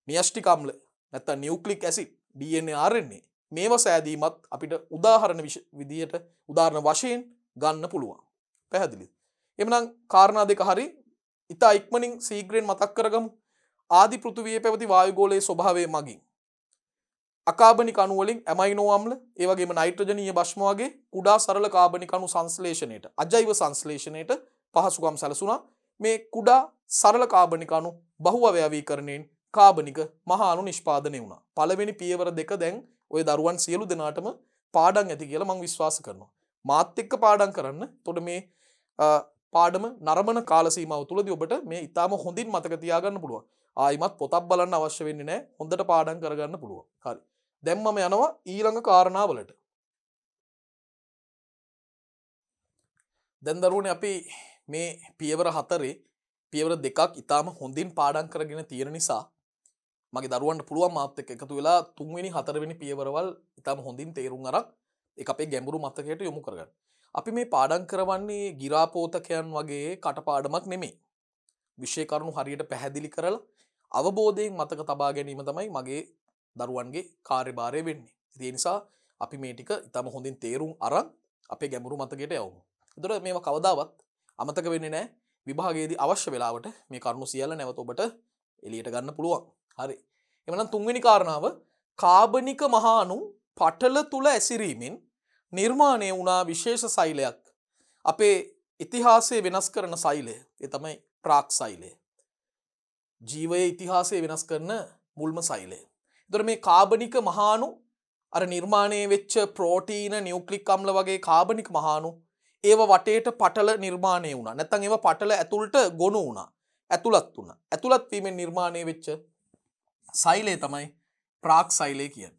නිියෂ්ටිකම්ල නැත නිියවක්ලික් ඇසි ඩන්නේ මේව සෑදීමත් අපිට උදාහරණ විදියට උදාරණ වශයෙන් ගන්න පුළුවන් පැහැදිලි. එමනම් කාරණා දෙක හරි ඉතා ඉක්මනින් සීග්‍රයෙන් මතක් කරගමු ආදි පෘතුවිය පැවති වායගෝලයේ ස්වභාවය මගින් අකාබනි කණුවලින් ඇමයිනෝම්ල ඒවගේම නයිට්‍රජනීය භශ්ම වගේ කුඩා සරල කාබනි කණු සංස්ලේෂණයට අජයිව සංස්ලේෂණයට පහසුකම් සැලසුනා මේ කුඩා සරල කාබනි කණු බහුවව්‍යවීකරණයෙන් කාබනික මහානු නිෂ්පාදනය වුණා. පළවෙනි පියවර දෙක දැන් ඔය දරුවන් සියලු දෙනාටම පාඩම් ඇති කියලා මං විශ්වාස කරනවා. මාත් එක්ක පාඩම් කරන්න. එතකොට මේ පාඩම නරමන කාල සීමාව තුලදී ඔබට මේ ඊටාම හොඳින් මතක තියාගන්න පුළුවන්. ආයිමත් පොතක් බලන්න අවශ්‍ය වෙන්නේ නැහැ. හොඳට පාඩම් කරගන්න පුළුවන්. හරි. දැම්මම යනවා ඊළඟ කාරණාවලට දැන්දරුණ අපි මේ පියවර හතරේ පියවර දෙකක් ඉතාම හොඳින් පාඩන් කරගෙන තියෙන නිසා මගේ දරුවන්ට පුළුවන් මාත් එක්ක එකතු වෙලා තුන්වෙනි හතරවෙනි පියවරවල් ඉතාම හොඳින් තේරුම් අරන් ඒක අපේ ගැඹුරු මතකයට යොමු කරගන්න. අපි මේ පාඩම් කරවන්නේ ගිරාපෝතකයන් වගේ කටපාඩමක් නෙමෙයි. විෂය කරුණු හරියට පැහැදිලි කරලා අවබෝධයෙන් මතක තබා ගැනීම තමයි මගේ දරුවන්ගේ කාර්යභාරය වෙන්නේ. ඉතිේ නිසා අපි මේටික ඉතම හොඳින් තේරුම් අරන් අපේ ගැමුරු මතකට යවමු. දොර මේම කවදාවත් අමතක වෙන්නේ නෑ විභාගේදී අවශ්‍ය වෙලාවට මේ කරුණු සියල්ල නැවත ඔබට එලියට ගන්න පුළුවන්. හරි. එමනම් තුන්වෙනි කාරණාව කාබනික මහානු පටල තුල ඇසිරීමෙන් නිර්මාණය වුණා විශේෂ සෛලයක් අපේ ඉතිහාසය වෙනස් කරන සෛලය එ තමයි ප්‍රාක් සෛලය. ජීවය ඉතිහාසය වෙනස් කරන මුල්ම සෛලය. දොර මේ කාබනික මහානු අර නිර්මාණය වෙච්ච ප්‍රෝටීන නිියවක්ලික් අම්ල වගේ කාබනික් මහානු ඒව වටේට පටල නිර්මාණය වුණ නැතන් ඒව පටල ඇතුළට ගොුණු වුණ ඇතුළත් වුණ ඇතුළත්වීමෙන් නිර්මාණය වෙච්ච සයිලේ තමයි ප්‍රාක් සයිලේ කියන්න.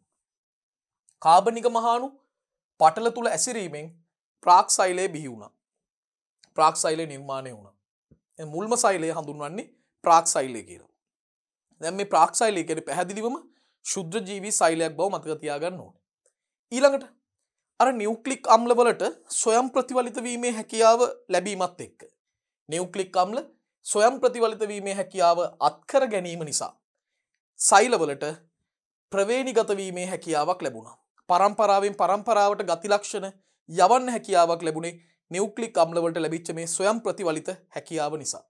කාබනික මහානු පටල තුළ ඇසිරීමෙන් ප්‍රාක් සයිලේ බිහි වුණ ප්‍රාක් සයිලේ නිර්මාණය වුණ මුල්ම සයිලේ හඳුන්වන්නේ ප්‍රාක් සයිලේ කියල දැම මේ ප්‍රාක් සයිලේ කෙන පැහැදිලිවම ශුද්‍රජීවී සෛලයක් බව මතක තියාගන්න ඕනේ. ඊළඟට අර නිව්ක්ලික් අම්ලවලට සොයම් ප්‍රතිවලිත වීමේ හැකියාව ලැබීමත් එක්ක. නිව්ක්ලික් අම්ල සොයම් ප්‍රතිවලිත වීමේ හැකියාව අත්කර ගැනීම නිසා. සෛලවලට ප්‍රවේණිගත වීමේ හැකියාවක් ලැබුණා. පරම්පරාවෙන් පරම්පරාවට ගතිලක්ෂණ යවන්න හැකියාවක් ලැබුණේ නිව්ක්ලික් අම්ලවලට ලැබිච්ච මේ සොයම් ප්‍රතිවලිත හැකියාව නිසා.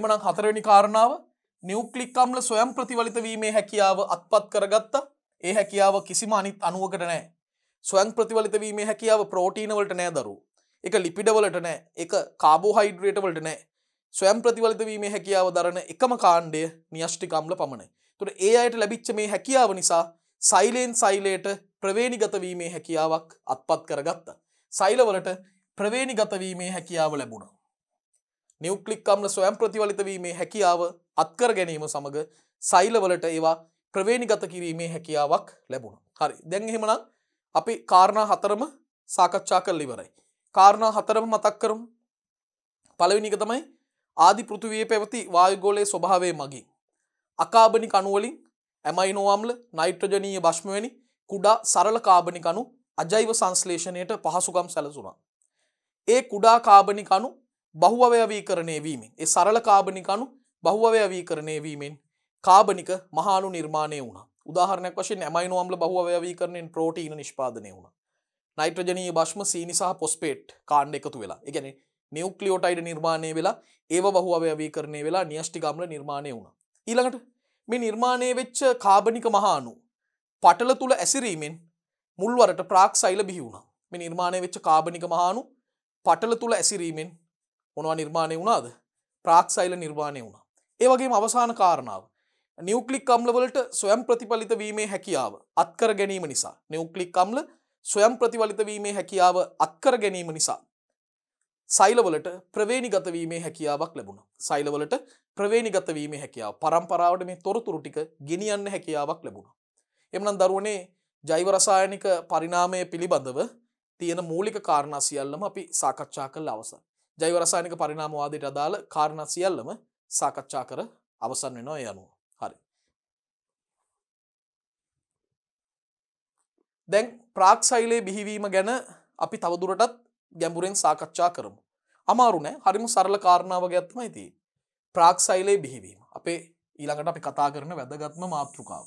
එමනම් හතරවෙනි කාරණාව නිවක්ලිකම්ල සොයම් ප්‍රතිවලිත වීමේ හැකියාව අත්පත් කරගත්තා ඒ හැකියාව කිසිම අනිත් අනුවකට නෑ සොයන් ප්‍රතිවලිත වීමේ හැකියාව ප්‍රෝටීනවලට නෑ දරු එක ලිපිඩවලට නෑ එක කාබෝ හයිඩ්‍රේට වලට නෑ සොයම් ප්‍රතිවලිත වීමේ හැකියාව දරන එකම කාණ්ඩය නිියෂ්ටිකම්ල පමණයි තුට ඒ අයට ලැබිච්ච මේ හැකියාව නිසා සයිලයෙන් සයිලයට ප්‍රවේණිගතවීමේ හැකියාවක් අත්පත් කරගත්තා සයිලවලට ප්‍රවේණිගතවීමේ හැකියාව ලැබුණා නිවක්ලික් අම්ල ස්වයම් ප්‍රතිවලිත වීමේ හැකියාව අත්කර ගැනීම සමඟ සෛලවලට ඒවා ප්‍රවේණිගත කිරීමේ හැකියාවක් ලැබුණ. හරි දැන් එහෙමනම් අපි කාරණා හතරම සාකච්ඡා කල් ඉවරයි. කාරණා හතරම මතක් කරම් පලවිනික තමයි ආදි පෘතිවයේ පැවති වායගෝලයේ ස්වභාවය මගින්. අකාබනි කනුවලින් ඇමයි නෝවාම්ල නයිට්‍රජනීය භශ්මවැනි කුඩා සරල කාබනි කනු අජයිව සංස්ලේෂණයට පහසුගම් සැලසුනා. ඒ කුඩා කාබනි කනු බහුවවයවීකරණය වීමෙන් ඒ සරල කාබනික අනු බහුවවයවීකරණය වීමෙන් කාබනික මහානු නිර්මාණය වුණ උදාහරණයක් වශයෙන් ඇමයිනෝම්ල බහුවයවීකරණයෙන් ප්‍රෝටීන නිෂ්පාදනය වුණ නයිට්‍රජනී භශ්ම සීනි සහ පොස්පේට් කාණ්ඩ එකතු වෙලා එකගැන නිියවක්ලියෝටයිඩ නිර්මාණය වෙලා ඒ බහුවවයවීකරණය වෙලා නිියෂ්ටිකම්ල නිර්මාණය වුණ ඊළඟට මේ නිර්මාණය වෙච්ච කාබනික මහානු පටල තුළ ඇසිරීමෙන් මුල්වරට ප්‍රාක්සයිල බිහිවුණ මේ නිර්මාණය වෙච්ච කාබනික මහානු පටල තුළ ඇසිරීමෙන් මොනවා නිර්මාණය වුණාද ප්‍රාක්සයිල නිර්මාණය වුණ. ඒවගේ අවසාන කාරණාව. නිියවක්ලික් කම්ලවලට ස්වයම් ප්‍රතිඵලිත වීමේ හැකියාව අත්කර ගැනීම නිසා නිියවක්ලික් කම්ල ස්වයම් ප්‍රතිවලිත වීමේ හැකියාව අත්කර ගැනීම නිසා. සයිලවලට ප්‍රවේණි ගතවීමේ හැකියාවක් ලැබුණ. සයිලවලට ප්‍රවේණි ගතවීමේ හැකියාව පරම්පරාවට මේ තොරතුරු ටික ගෙනියන්න හැකියාවක් ලැබුණ. එමනම් දරුවනේ ජෛවරසායනික පරිනාමය පිළිබඳව තියෙන මූලික කාරණා සියල්ලම අපි සාකච්ඡා කළ අවසන්. ජෛව රසායනික පරිණාමවාදයට අදාළ කාරණා සියල්ලම සාකච්ඡා කර අවසන් වෙනවා ඒ අනුව. හරි. දැන් ප්‍රාග් සෛලයේ බිහිවීම ගැන අපි තවදුරටත් ගැඹුරෙන් සාකච්ඡා කරමු. අමාරු නෑ. හරිම සරල කාරණාවක් ගැත්තමයි තියෙන්නේ. ප්‍රාග් සෛලයේ බිහිවීම. අපේ ඊළඟට අපි කතා කරන වැදගත්ම මාතෘකාව.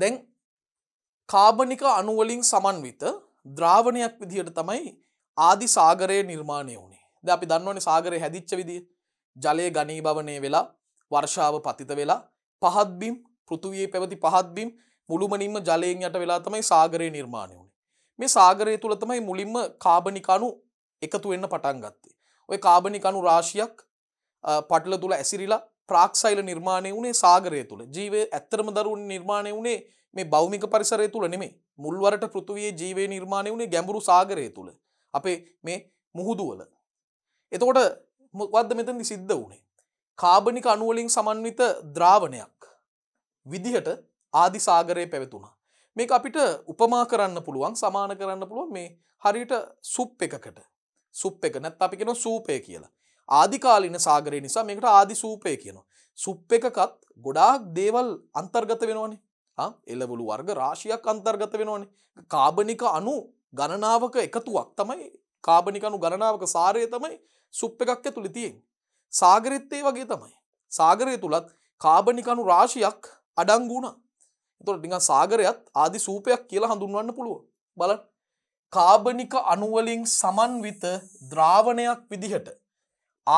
දැන් කාබනික අණු වලින් සමන්විත ද්‍රාවණයක් විදිහට තමයි ආදි සාගරය නිර්මාණය වුණේ ද අපි දන්නවන සාගරය හැදිච්ච විදිිය ජලය ගනී භවනය වෙලා වර්ෂාව පතිත වෙලා පහත්බිම් පෘතුවයේ පැවති පහත්බිම් මුළුමනින්ම ජලයෙන් යට වෙලා තමයි සාගරය නිර්මාණය වුණේ මේ සාගරය තුළ තමයි මුලින්ම කාබනිකණු එකතු වෙන්න පටන් ගත්තේ ඔය කාබනිකණු රාශියක් පටල තුළ ඇසිරිලා ප්‍රාක්සයිල නිර්මාණය වුණේ සාගරය තුළ ජීවය ඇත්තරම දරුවන් නිර්මාණය වුණේ මේ බෞමික පරිසරය තුළ නෙමේ මුල්වරට පෘතුවයේ ජීවේ නිර්මාණය වුණේ ගැඹුරු සාගරය තුළ අපේ මේ මුහුදුවල. එතකොට මොකක්ද මෙතනදි සිද්ධ වුණේ. කාබනික අනුවලින් සමන්විත ද්‍රාවණයක් විදිහට ආදි සාගරය පැවතුණා. මේක අපිට උපමා කරන්න පුළුවන් සමාන කරන්න පුළුවන් මේ හරියට සුප් එකකට සුප් එක නැත් අපි කෙන සූපය කියලා. ආධිකාලින සාගරය නිසා මේකට ආදි සූපය කියනවා. සුප් එකකත් ගොඩාක් දේවල් අන්තර්ගත වෙනවානේ එල්ලබලු වර්ග රාශියක් අන්තර්ගත වෙනවානේ කාබනික අනු ගණනාවක එකතුවක් තමයි කාබනිකණු ගණනාවක සාරය තමයි සුප් එකක් ඇතුළි තියෙන්. සාගරිත්තේ වගේ තමයි. සාගරය තුළත් කාබනිකණු රාශියක් අඩංගුණා. එතුොට ටිඟ සාගරයත් ආදි සූපයක් කියලා හඳුන්වන්න පුළුව. බල කාබනික අනුවලින් සමන්විත ද්‍රාවණයක් විදිහට.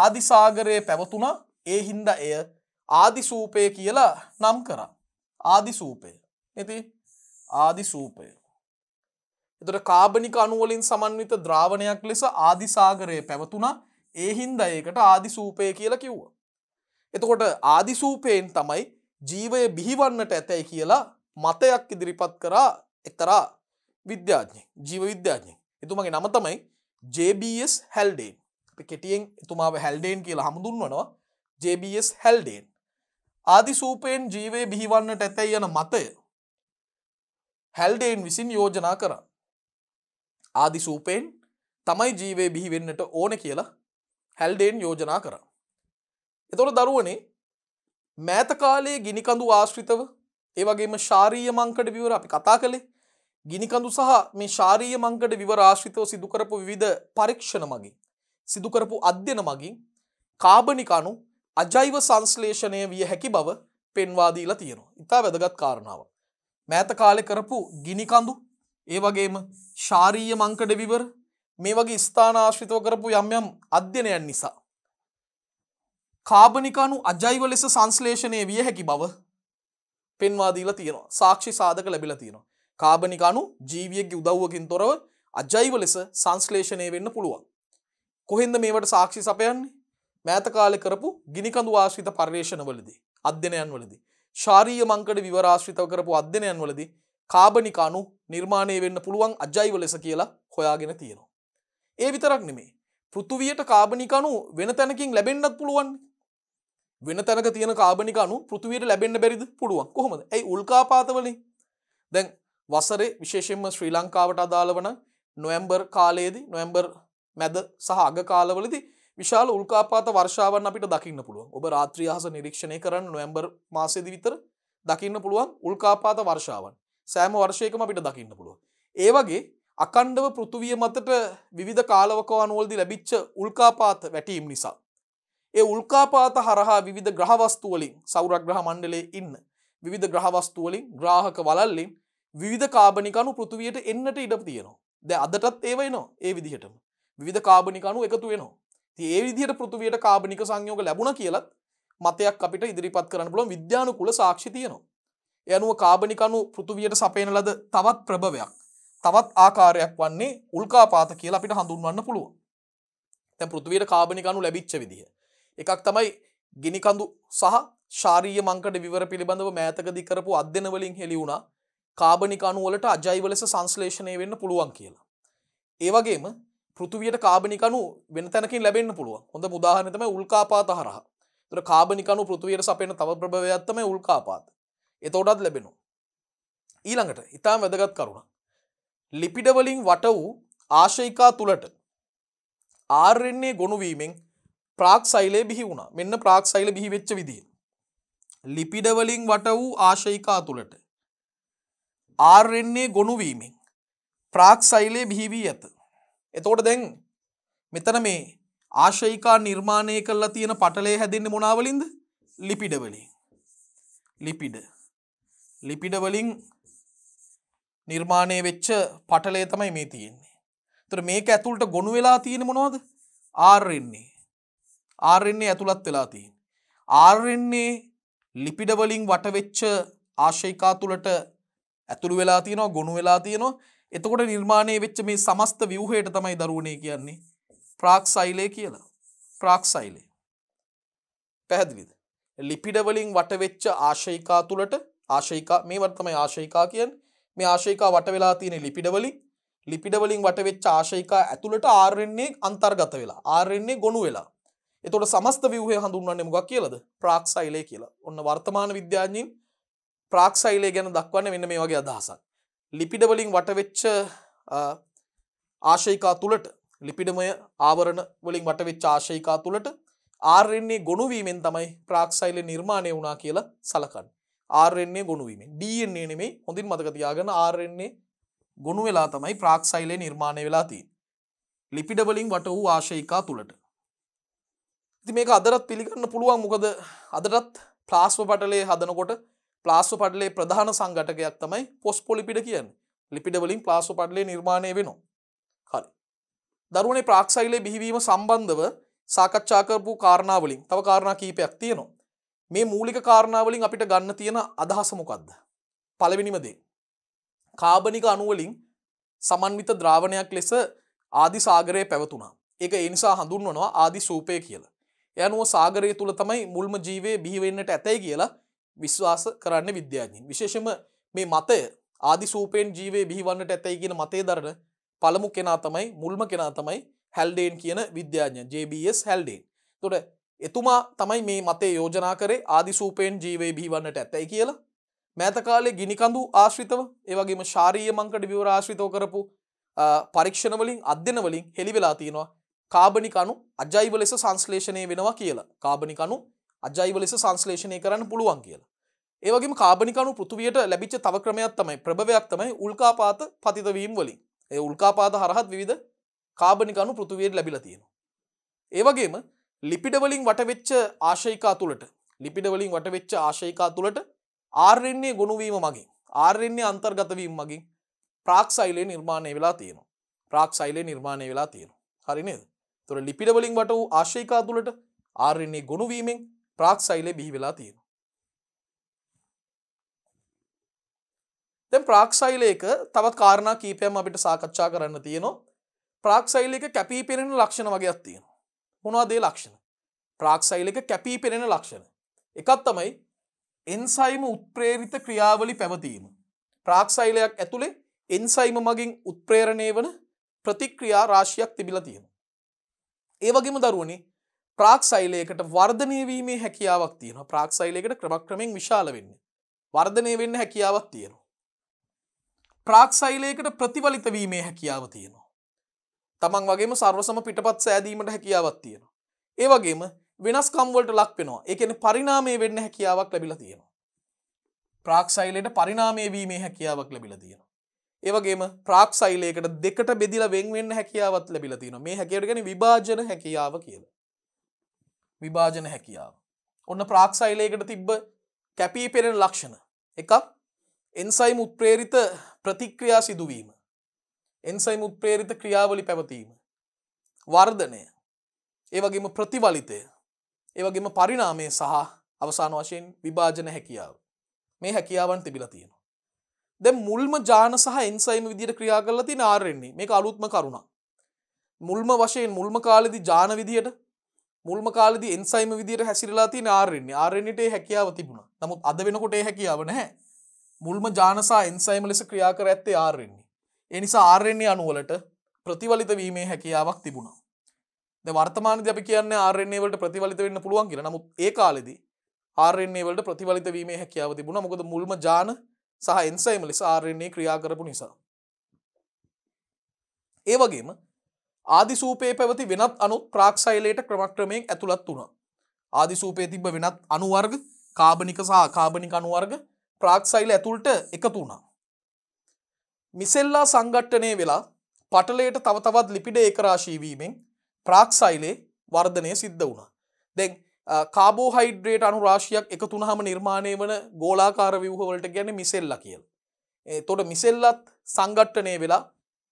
ආදිසාගරයේ පැවතුනා ඒ හින්ද එය ආදිසූපය කියලා නම් කරා. ආදිසූපය. ඇති ආදිසූපය. එතට කාබනික අනුවලින් සමන්විත ද්‍රාවණයක් ලෙස ආදිසාගරය පැවතුනා ඒහින්ද ඒකට ආදිසූපය කියලා කිව්ව. එතකොට ආදිසූපයෙන් තමයි ජීවය බිහිවන්නට ඇතැයි කියලා මතයක් ඉදිරිපත් කරා එතරා විද්‍යාඥය ජීව විද්‍යාඥය එතුමගේ නම තමයි JBS හැල්ඩේන් කෙටියෙන් එතුමාව හැල්ඩේන් කියලා හමුදුන්වනවා JBS හැල්ඩේන් ආදිසූපයෙන් ජීවය බිහිවන්නට ඇතැයි යන මතය හැල්ඩේන් විසින් යෝජනා කරා ආදි සූපයෙන් තමයි ජීවේ බිහි වෙන්නට ඕන කියලා හැල්ඩේන් යෝජනා කර. එතොට දරුවනේ මෑතකාලයේ ගිනිකඳු ආශ්‍රිතව ඒවගේම ශාරීය මංකඩ විවර අපි කතා කළේ ගිනිකඳු සහ මේ ශාරීය මංකඩ විවර ආශ්‍රිතව සිදුකරපු විධ පරීක්ෂණ මගින් සිදුකරපු අධ්‍යන මගින් කාබනිකණු අජයිව සංස්ලේෂණය විය හැකි බව පෙන්වාදීලා තියෙනවා ඉතා වැදගත් කාරණාව. මෑත කාලෙ කරපු ගිනිකඳු ඒවගේම ශාරීය මංකඩ විවර මේ වගේ ස්ථානාශ්‍රිතව කරපු යම් යම් අධ්‍යනයන් නිසා. කාබනිකානු අජයිව ලෙස සංස්ලේෂණය විය හැකි බව පෙන්වාදීලා තියෙනවා සාක්ෂි සාධක ලැබිලා තියෙනවා. කාබනිකානු ජීවියගේ උදව්වකින් තොරව අජයිව ලෙස සංස්ලේෂණය වෙන්න පුළුවන්. කොහෙන්ද මේවට සාක්ෂි සපයන්නේ මෑතකාලෙ කරපු ගිනිකඳු ආශ්‍රිත පර්යේෂණවලදී අධ්‍යනයන් වලදී. ශාරීය මංකඩ විවරාශ්‍රිතව කරපු අධ්‍යනයන් වලදී කාබනිකානු නිර්මාණය වෙන්න පුළුවන් අජයිව ලෙස කියලා හොයාගෙන තියෙනවා. ඒ විතරක් නෙමේ පෘතුවියට කාබනිකනු වෙන තැනකින් ලැබෙන්න්නත් පුළුවන් වෙන තැනක තියෙන කාබනිකනු පෘතුවයට ලැබෙන්න්න බැරිද පුළුවන් කොහොමද ඇයි උල්කාපාතවලින් දැන් වසරේ විශේෂෙන්ම ශ්‍රී ලංකාවට අදාළ වන නොයම්බර් කාලයේදී නොයම්බර් මැද සහග කාලවලදි විශාල උල්කාපාත වර්ෂාවන් අපිට දකින්න පුළුවන් ඔබ රාත්‍රියහස නිරීක්ෂණය කරන්න නොයම්බර් මාසෙදි විතර දකින්න පුළුවන් උල්කාපාත වර්ෂාවන් සෑම වර්ෂයකම අපිට දකින්න පුළුව. ඒවගේ අකණ්ඩව පෘතුවිය මතට විධ කාලවක අනුවල්දි ලැබිච්ච උල්කාපාත වැටීම් නිසා. ඒ උල්කාපාත හරහා විධ ග්‍රහවස්තුවලින් සෞරග්‍රහ මණ්ඩලේ ඉන්න විධ ග්‍රහවස්තුවලින් ග්‍රාහක වලල්ලින් විධ කාබනිකනු පෘතුවයට එන්නට ඉඩ තියෙනවා. දැ අදටත් ඒවයිනවා ඒ විදිහටම විධ කාබනිකනු එකතු වෙනවා. ති ඒ විදිහට පෘතුවයට කාබනික සංයෝග ලැබුණ කියලත් මතයක් අපිට ඉදිරිපත් කරන්න පුළො විද්‍යානු කුල සාක්ෂි තියනවා. එයනුව කාබනිකණු පෘතුවියට සපයන ලද තවත් ප්‍රභවයක් තවත් ආකාරයක් වන්නේ උල්කාපාත කියලා අපිට හඳුන්වන්න පුළුවන්. දැන් පෘථිවියට කාබනිකණු ලැබිච්ච විදිහ. එකක් තමයි ගිනිකඳු සහ ශාරීය මංකඩ විවර පිළිබඳව මෑතකදී කරපු අධ්‍යයන වලින් හෙළි වුණා කාබනිකණු වලට අජෛව ලෙස සංශ්ලේෂණය වෙන්න පුළුවන් කියලා. ඒ වගේම පෘථිවියට කාබනිකණු වෙන තැනකින් ලැබෙන්න පුළුවන්. හොඳ උදාහරණය තමයි උල්කාපාත හරහා. ඒතර කාබනිකණු පෘථිවියට සපයන තව ප්‍රභවයක් තමයි උල්කාපාත. එතෝටත් ලැබෙනු. ඊළඟට ඉතා වැදගත් කරුණ. ලිපිඩවලින් වට වූ ආශයිකා තුළට ආර්රෙන්නේ ගොුණුවීමෙන් ප්‍රාක් සයිලේ බිහි වුණ මෙන්න ප්‍රාක් සයිල බිහි වෙච්ච විදිිය. ලිපිඩවලින් වට වූ ආශයිකා තුළට ආර්රෙන්නේ ගොුණුවීමෙන් ප්‍රාක් සයිලේ බිහිවී ඇත. එතෝට දැන් මෙතන මේ ආශයිකා නිර්මාණය කරලා තියෙන පටලේ හැදෙන්න්න මොනාවලින්ද ලිපිඩවලින් ලිපිඩ ලිපිඩවලින් නිර්මාණය වෙච්ච පටලේ තමයි මේ තියෙන්නේ තුර මේක ඇතුළට ගොුණු වෙලා තියෙන මොනොද ආර්රෙන්නේ ආර්රෙන්නේ ඇතුළත් වෙලා තියෙන් ආර්රෙන්නේ ලිපිඩවලින් වටවෙච්ච ආශයිකා තුළට ඇතුළු වෙලා තියෙනවා ගොුණු වෙලා තියෙනවා එතකොට නිර්මාණය වෙච්ච මේ සමස්ත විවහයට තමයි දරුණේ කියන්නේ ප්‍රාක් සයිලය කියලා ප්‍රාක් සයිලේ පැහැදිලිද ලිපිඩවලින් වටවෙච්ච ආශයිකා තුළට ආශයිකා මේවට තමයි ආශයිකා කියන්නේ. මේ ආශයිකා වට වෙලා තියෙන ලිපිඩවලින් ලිපිඩවලින් වට වෙච්ච ආශයිකා ඇතුළට RNA අන්තර්ගත වෙලා RNA ගොනු වෙලා. එතකොට සමස්ත ව්‍යුහය හඳුන්වන්නේ මොකක් කියලාද? ප්‍රාක්සයිලය කියලා. ඔන්න වර්තමාන විද්‍යාඥයින් ප්‍රාක්සයිලය ගැන දක්වන්නේ මෙන්න මේ වගේ අදහසක්. ලිපිඩවලින් වට වෙච්ච ආශයිකා තුළට ලිපිඩමය ආවරණ වලින් වට වෙච්ච ආශයිකා තුළට ආරෙන්නේ ගොනුවීමෙන් තමයි ප්‍රාක්සයිල නිර්මාණය වුණා කියලා සලකන්න. ආරෙන්නේ ගොුණුවීම ඩන්නේ නෙමේ හොඳින් මතකතියාගෙන ආරෙන්නේ ගොුණු වෙලා තමයි ප්‍රාක්සයිලේ නිර්මාණය වෙලාතිී ලිපිඩවලින් වට වූ ආශයිකා තුළට ඉති මේක අදරත් පිළිගන්න පුළුවන් මොකද අදරත් ප්ලාස්ව පටලේ හදනකොට ප්ලාස්ව පටලේ ප්‍රධාන සංගටකයක් තමයි පොස් පොලිපිට කියන්න ලිපිඩවලින් ප්ලාස්ව පටලේ නිර්මාණය වෙනවා හරි දරුණේ ප්‍රාක්සයිලේ බිහිවීම සම්බන්ධව සාකච්ඡා කරපු කාරණාවලින් තව කාරණා කීපයක් තියෙනවා මේ මූලික කාරණාවලින් අපිට ගන්න තියෙන අදහස මොකක්ද. පළවෙනිමදේ. කාබනික අනුවලින් සමන්විත ද්‍රාවණයක් ලෙස ආදි සාගරය පැවතුනා. ඒක එනිසා හඳුන්වනවා ආදි සූපය කියලා. යනුව සාගරය තුළ තමයි මුල්ම ජීවේ බිහිවෙන්නට ඇතැයි කියලා විශ්වාස කරන්න විද්‍යාඥින්. විශේෂම මේ මතය ආදි සූපයෙන් ජීවේ බිහිවන්නට ඇතැයි කියන මතේ දරන පළමු කෙනා තමයි මුල්ම කෙනා තමයි හැල්ඩේන් කියන විද්‍යාඥ JBS හැල්ඩේන්. තොට එතුමා තමයි මේ මතේ යෝජනා කරේ ආදිසූපයෙන් ජීවේ බිහිවන්නට ඇත්තැයි කියලා. මෑතකාලේ ගිනිකඳු ආශ්‍රිතව ඒවගේම ශාරීය මංකට විවර ආශ්‍රිතව කරපු පරීක්ෂණවලින් අධ්‍යනවලින් හෙළිවෙලා තියෙනවා කාබනිකණු අජයිව ලෙස සංස්ලේෂණය වෙනවා කියලා. කාබනිකණු අජයිව ලෙස සංස්ලේෂණය කරන්න පුළුවන් කියලා. ඒවගේ කාබනිකණු පෘතුවයට ලැබිච්ච තව ක්‍රමයක් තමයි ප්‍රභවයක් තමයි උල්කාපාත පතිතවීම් වලින් ඒ උල්කාපාත හරහත් විවිධ කාබනිකණු පෘතුවයට ලැබිල තියෙනවා. ඒවගේම ලිපිඩවලින් වටවෙච්ච ආශයිකා තුළට ලිපිඩවලින් වටවෙච්ච ආශයිකා තුළට ආර්යන්නේ ගොුණුවීම මගින් ආර්යන්නේ අන්තර්ගතවීම මගින් ප්‍රාක්සයිලය නිර්මාණය වෙලා තියෙනවා ප්‍රාක්සයිලය නිර්මාණය වෙලා තියෙනවා හරිනේද තුර ලිපිඩවලින් වට වූ ආශයිකා තුළට ආර්යන්නේ ගොුණුවීමෙන් ප්‍රාක්සයිලය බිහි වෙලා තියෙනවා දැ ප්‍රාක්සයිලයක තවත් කාරණ කීපයම් අපිට සාකච්ඡා කරන්න තියෙනවා ප්‍රාක්සයිලක කැපී පෙනෙන ලක්ෂණ වගේයක් තියෙන මොනවාදේ ලක්ෂණ ප්‍රාක්සයිලක කැපී පෙනෙන ලක්ෂණ එකත් තමයි එන්සයිම උත්ප්‍රේරිත ක්‍රියාවලි පැවතීම ප්‍රාක්සයිලයක් ඇතුළේ එන්සයිම මගින් උත්ප්‍රේරණය වන ප්‍රතික්‍රියා රාශියක් තිබිල තියෙන ඒවගේම දරුවනි ප්‍රාක්සයිලයකට වර්ධනය වීමේ හැකියාවක් තියෙන ප්‍රාක්සයිලයකට ක්‍රමක්‍රමෙන් විශාල වෙන්න වර්ධනය වෙන්න හැකියාවක් තියෙනවා ප්‍රාක්සයිලයකට ප්‍රතිවලිත වීමේ හැකියාව තියෙන තමන් වගේම සර්වසම පිටපත් සෑදීමට හැකියාවත් තියෙනවා. ඒ වගේම වෙනස්කම්වලට ලක් වෙනවා එකන පරිනාමය වෙන්න හැකියාවක් ලැබිල තියෙනවා. ප්‍රාක්සයිලයට පරිනාමය වීමේ හැකියාවක් ලැබිල තියෙනවා. ඒවගේම ප්‍රාක්සයිලයකට දෙකට බෙදිල වෙන්වෙන්න හැකියාවත් ලැබිල තියෙන මේ හැකිවටගෙන විභාජන හැකියාව කියල. විභාජන හැකියාව. ඔන්න ප්‍රාක්සයිලයකට තිබ්බ කැපී පෙරෙන ලක්ෂණ එකක් එන්සයිම් උත්ප්‍රේරිත ප්‍රතික්‍රියා සිදුවීම එන්සයිම් උත්ප්‍රේරිත ක්‍රියාවලි පැවතීම. වර්ධනය ඒවගේම ප්‍රතිවලිතය ඒවගේම පරිනාමය සහ අවසාන වශයෙන් විභාජන හැකියාව මේ හැකියාවන් තිබිල තියෙන. දැ මුල්ම ජාන සහ එන්සයිම විදිර ක්‍රියා කරල ති නාරෙන්නේ මේ අලුත්ම කරුණ. මුල්ම වශයෙන් මුල්ම කාලෙදි ජාන විදියට මුල්ම කාලෙද එන්සයිම විදිර හැසිරලා ති නාරෙන්නේ ආරෙන්ට හැකියාව තිබුණ නමුත් අද වෙනකොට හැකියාව නැහැ මුල්ම ජානසා එන්සයිම ලෙස ක්‍රියා කර ඇත්තේ ආරෙන්නේ එනිසා ආර්යෙන්න්නේ අනුවලට ප්‍රතිවලිත වීමේ හැකියාවක් තිබුණා. ද වර්තමාන අපි කියන්න ආරෙන්නේ වලට ප්‍රතිවලිත වෙන්න පුළුවන් කියෙන නමුත් ඒ කාලෙදී ආරෙන්නේ වලට ප්‍රතිවලිත වීමේ හැකියාව තිබුණ මොකද මුල්ම ජාන සහ එන්සයිම ලෙස ආරෙන්නේ ක්‍රියා කරපු නිසා. ඒ වගේම ආදිසූපේ පැවති වෙනත් අනුත් ප්‍රාක්ෂයිලයට ක්‍රමක්‍රමයෙන් ඇතුළත් වුණා. ආදිසූපේ තිබ වෙනත් අනුවර්ග කාබනික සහ කාබනික අනුවර්ග ප්‍රාක්ෂයිල ඇතුළට එකතු වුණා. මිසෙල්ලා සංගට්ටනය වෙලා පටලයට තවතවත් ලිපිඩ ඒකරාශීවීමෙන් ප්‍රාක්සයිලේ වර්ධනය සිද්ධ වුණා. දැන් කාබෝහයිඩ්‍රේට අනු රාශියක් එක තුනහම නිර්මාණය වන ගෝලාකාර විවහවලට ගැන මිසෙල්ල කියල්. තොට මිසෙල්ලත් සංගට්ටනය වෙලා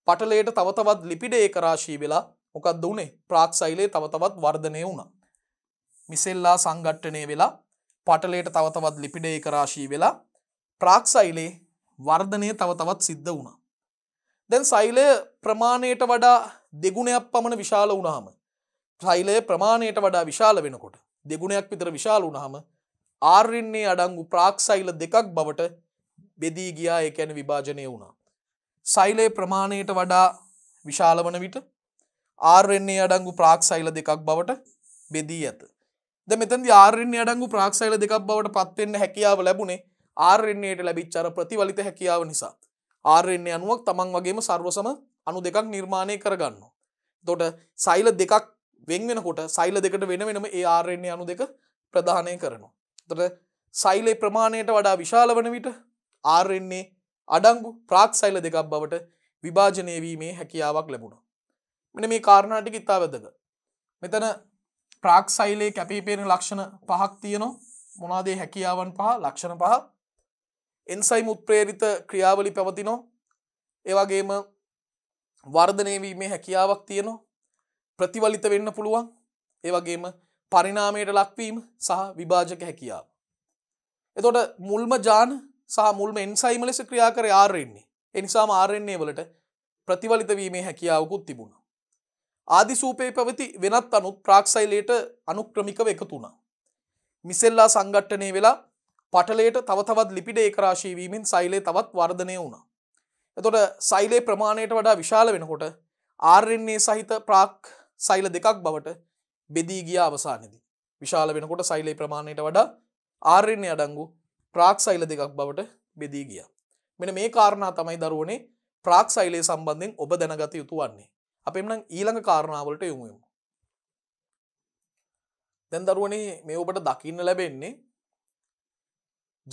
පටලයට තවතවත් ලිපිඩ ඒකරාශී වෙලා මොකක්ද වනේ ප්‍රාක්සයිලේ තවතවත් වර්ධනය වුණා. මිසෙල්ලා සංගට්ටනය වෙලා පටලයට තවතවත් ලිපිඩ ඒකරාශී වෙලා ප්‍රාක්සයිලේ වර්ධනය තව තවත් සිද්ධ වුණා. දැන් සෛලය ප්‍රමාණයට වඩා දෙගුණයක් පමණ විශාල වුණහම සෛලය ප්‍රමාණයට වඩා විශාල වෙනකොට දෙගුණයක් විතර විශාල වුණහම ආර්යන්නේ අඩංගු ප්‍රාක්සෛල දෙකක් බවට බෙදී ගියා ඒ කියන්නේ විභාජනය වුණා. සෛලයේ ප්‍රමාණයට වඩා විශාල වන විට ආර්යන්නේ අඩංගු ප්‍රාක්සෛල දෙකක් බවට බෙදී ඇත. දැන් මෙතනදී ආර්යන්නේ අඩංගු ප්‍රාක්සෛල දෙකක් බවට පත් වෙන්න හැකියාව ලැබුණේ ආරෙන්න්නේයට ලැබිච්චර ප්‍රතිවලිත හැකියාව නිසා. ආරෙන්න්නේ අනුවක් තමන් වගේම සර්වසම අනු දෙකක් නිර්මාණය කරගන්න. තොට සයිල දෙකක් වෙන්වෙනකොට සයිල දෙකට වෙන වෙනම ඒ ආරෙන්න්නේ අනු දෙක ප්‍රධානය කරනවා. තොට සයිලේ ප්‍රමාණයට වඩා විශාල වන විට ආරෙන්නේ අඩංගු ප්‍රාක් සයිල දෙකක් බවට විභාජනයවීමේ හැකියාවක් ලැබුණ. මෙන මේ කාරණාටික ඉතා වැදක. මෙතන ප්‍රාක් සයිලේ කැපිපේන ලක්ෂණ පහක් තියනවා මොනාදේ හැකියාවන් පහ ලක්ෂණ පහ එන්සයිම් උත්ප්‍රේරිත ක්‍රියාවලි පැවතිනෝ ඒවගේම වර්ධනයවීමේ හැකියාවක් තියෙනවා ප්‍රතිවලිත වෙන්න පුළුවන් ඒවගේම පරිනාමයට ලක්වීම සහ විභාජක හැකියාව. එතොට මුල්ම ජාන සහ මුල්ම එන්සයිම ලෙස ක්‍රියා කර ආරෙන්නේ එනිසාම ආරෙන්නේ වලට ප්‍රතිවලිතවීමේ හැකියාවකුත් තිබුණ. ආදිසූපයේ පැවති වෙනත් අනුත් ප්‍රාක්සයිලයට අනුක්‍රමිකව එකතුුණා. මිසෙල්ලා සංගට්ටනය වෙලා පටලයට තව තවත් ලිපිඩ ඒකරාශීවීමෙන් සෛලේ තවත් වර්ධනය වුණා. එතොට සෛලේ ප්‍රමාණයට වඩා විශාල වෙනකොට ආර්යන්නේ සහිත ප්‍රාක් සෛල දෙකක් බවට බෙදී ගිය අවසානදී. විශාල වෙනකොට සෛලේ ප්‍රමාණයට වඩා ආර්යන්නේ අඩංගු ප්‍රාක් සෛල දෙකක් බවට බෙදී ගිය. මෙන මේ කාරණා තමයි දරුවනේ ප්‍රාක් සෛලේ සම්බන්ධෙන් ඔබ දැනගත යුතු වන්නේ. අපෙම ඊළඟ කාරණාවලට යොමුයමු. දැන් දරුවනේ මේ ඔබට දකින්න ලැබෙන්නේ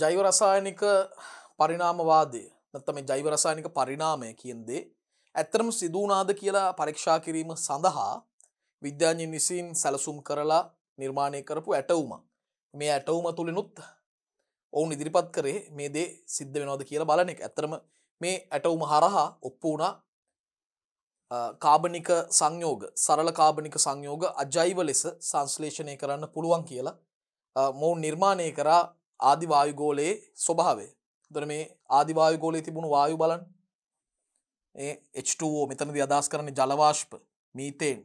ජෛවරසායනික පරිණාමවාදය නැත්තම ජෛවරසායනික පරිණාමය කියන්දේ ඇත්තරම සිදුවනාද කියලා පරීක්ෂා කිරීම සඳහා විද්‍යාඥ නිසින් සැලසුම් කරලා නිර්මාණය කරපු ඇටවුම මේ ඇටවුම තුළිනුත් ඔවුන් ඉදිරිපත් කරේ මේ දේ සිද්ධ වෙනවාද කියලා බලන එක ඇත්තරම මේ ඇටවුම හරහා ඔප්පු වුණා කාබනික සංයෝග සරල කාබනික සංයෝග අජයිව ලෙස සංශ්ලේෂණය කරන්න පුළුවන් කියලා මොවුන් නිර්මාණය කරා ආදි වායුගෝලයේ ස්වභාවය. එතකොට මේ ආදි වායුගෝලයේ තිබුණු වායු බලන්න. ඒ H2O මෙතනදී අදහස් කරන්නේ ජල වාෂ්ප, මීතේන්,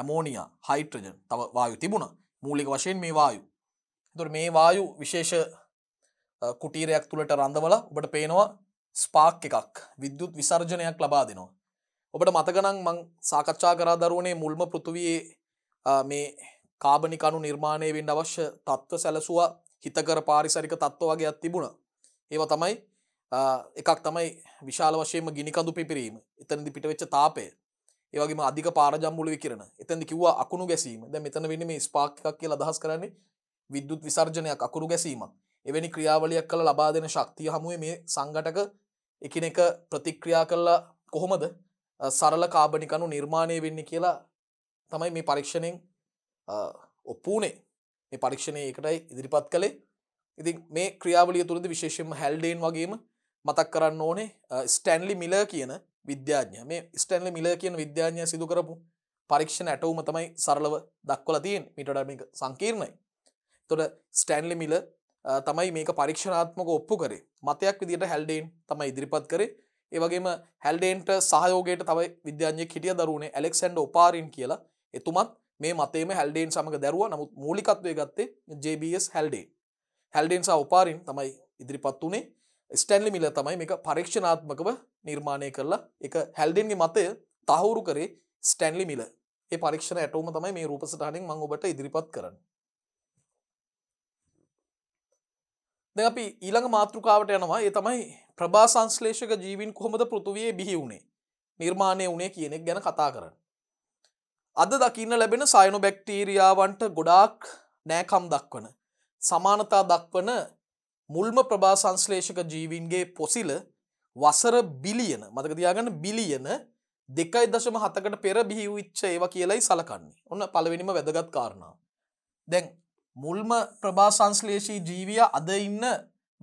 ඇමෝනියා, හයිඩ්‍රජන් තව වායු තිබුණා. මූලික වශයෙන් මේ වායු. එතකොට මේ වායු විශේෂ කුටීරයක් තුළට රඳවලා ඔබට පේනවා ස්පාක් එකක් විද්‍යුත් විසර්ජනයක් ලබා දෙනවා. ඔබට මතකනම් මං සාකච්ඡා කරා දරුවනේ මුල්ම පෘථුවියේ මේ කාබනිකණු නිර්මාණය වෙන්න අවශ්‍ය තත්ත්ව සැලසුවා හිතකර පාරිසරික තත්ත්ව වගේයක් තිබුණ. ඒව තමයි එකක් තමයි විශාල වශයම ගිනිකඳු පිපිරීම එතනදි පිටවෙච්ච තාපය ඒවගේම අධික පාරජම්බුල විකිරණ එතැදි කිව අකුණු ගැසීම ද මෙතන වෙනීම ස්පාක්කක් කියල අදහස් කරන්නේ විද්‍යුත් විසර්ජනයක් අකුණු ගැසීම එවැනි ක්‍රියාවලියක් කළ ලබා දෙන ශක්තිය හමුවේ මේ සංගටක එකනෙක ප්‍රතික්‍රියා කරලා කොහොමද සරල කාබනිකනු නිර්මාණය වෙන්න කියලා තමයි මේ පරීක්ෂණයෙන් ඔප්පූනේ මේ පරීක්ෂණය එකටයි ඉදිරිපත් කළේ ඉතින් මේ ක්‍රියාවලිය තුළද විශේෂයෙන්ම හැල්ඩේන් වගේම මතක් කරන්න ඕනේ ස්ටැන්ලි මිල කියන විද්‍යාඥ මේ ස්ටැන්ලි මිල කියන විද්‍යාඥය සිදු කරපු පරීක්ෂණ ඇටවුම තමයි සරලව දක්වල තියෙන් මිටඩමික සංකීර්ණයි. තොට ස්ටැන්ලි මිල තමයි මේක පරීක්ෂණාත්මක ඔප්පු කරේ මතයක් විදිට හැල්ඩේන් තමයි ඉදිරිපත් කරේ ඒවගේම හැල්ඩේන්ට සහයෝගයට තවයි විද්‍යාඥය හිටිය දරුණේ ඇලෙක්සන්ඩ ඔපාරින් කියලා එතුමත් මේ මතේම හැල්ඩේන් සමඟ දැරුව නමුත් මූලිකත්වය ගත්තේ ජBS හැල්ඩේ හැල්ඩේන් සහ උපාරින් තමයි ඉදිරිපත් වනේ ස්ටැන්ලි මිල තමයි මේ පරීක්ෂණාත්මකව නිර්මාණය කරලා එක හැල්ඩෙන්ගේ මතය තහවුරු කරේ ස්ටැන්ලි මිල ඒ පරීක්ෂණ ඇටෝම තමයි මේ රූපසටහනින් මං ඔබට ඉදිරිපත් කරන්න. දැන් අපි ඊළඟ මාතෘකාවට යනවා. ඒ තමයි ප්‍රභා සංශ්ලේෂක ජීවීන් කොහොමද පෘථුවියේ බිහි වුනේ? නිර්මාණය වුනේ කියන එක ගැන කතා කරන්න. අද දකින්න ලැබෙන සයනු බැක්ටීරියාවන්ට ගොඩාක් නෑකම් දක්වන. සමානතා දක්වන මුල්ම ප්‍රභා සංශ්ලේෂක ජීවින්ගේ පොසිල වසර බිලියන මතකතියාගන්න බිලියන දෙකයි දශම හතකට පෙර බිහිවිච්ච ඒව කියලයි සලකන්නේ ඔන්න පළවෙනිම වැදගත් කාරණා. දැන් මුල්ම ප්‍රභා සංශ්ලේෂී ජීවිය අද ඉන්න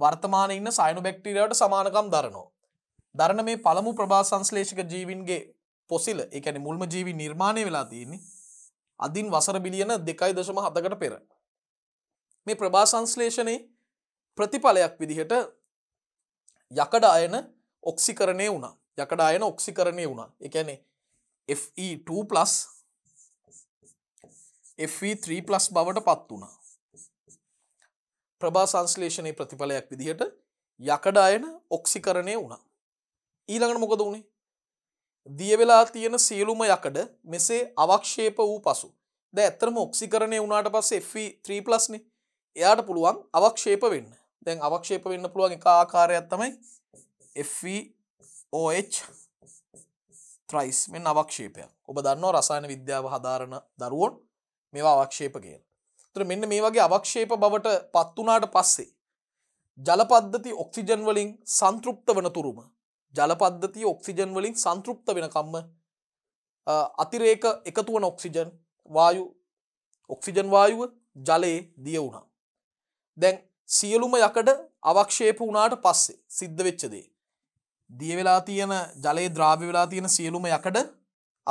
වර්තමාන ඉන්න සයිනු බැක්ටීරයට සමානකම් දරනවා. දරන මේ පළමු ප්‍රභා සංශ්ලේෂක ජීවින්ගේ පොසිල එකැන මුල්ම ජීවි නිර්මාණය වෙලා තියන්නේ අදින් වසර බිලියන දෙකයි දශම හතකට පෙර. මේ ප්‍රභා සංශ්ලේෂණය ප්‍රතිඵලයක් විදිහට යකඩ අයන ඔක්සිකරණය වුණා යකඩ අයන ඔක්සිකරණය වුණා එකැනේ Fe2+ Fe3+ බවට පත් වුණා. ප්‍රභා සංශ්ලේෂණය ප්‍රතිඵලයක් විදිහට යකඩ අයන ඔක්සිකරණය වුණා. ඊළඟට මොකද වුණේ දියවෙලා තියෙන සියලුම යකඩ මෙසේ අවක්ෂේප වූ පසු ද ඇත්තරම ඔක්සිකරණය වුණට පස්ස F3+නේ e එයාට පුළුවන් අවක්ෂේප වෙන්න දැන් අවක්ෂේප වෙන්න පුළුවන් එක ආකාරයක් තමයි FOH e ත්‍රයිස් මෙන් අවක්ෂේපයක් ඔබ දන්න රසායන විද්‍යාව හදාරණ දරුවොන් මේවා අවක්ෂේප කියල තුර මෙන්න මේ වගේ අවක්ෂේප බවට පත්වනාට පස්සේ ජලපද්ධති ඔක්සිජන් වලින් සංතෘප්ත වන තුරුම ජලපද්ධති ඔක්සිජන් වලින් සංතෘප්ත වෙනකම්ම අතිරේක එකතුවන ඔක්සිජන් වායු ඔක්සිජන් වායුව ජලයේ දිය වුණා. දැන් සියලුම යකඩ අවක්ෂේප වුණාට පස්සේ සිද්ධ වෙච්චදේ. දිය වෙලා තියෙන ජලයේ ද්‍රාව්‍ය වෙලා තියෙන සියලුම යකඩ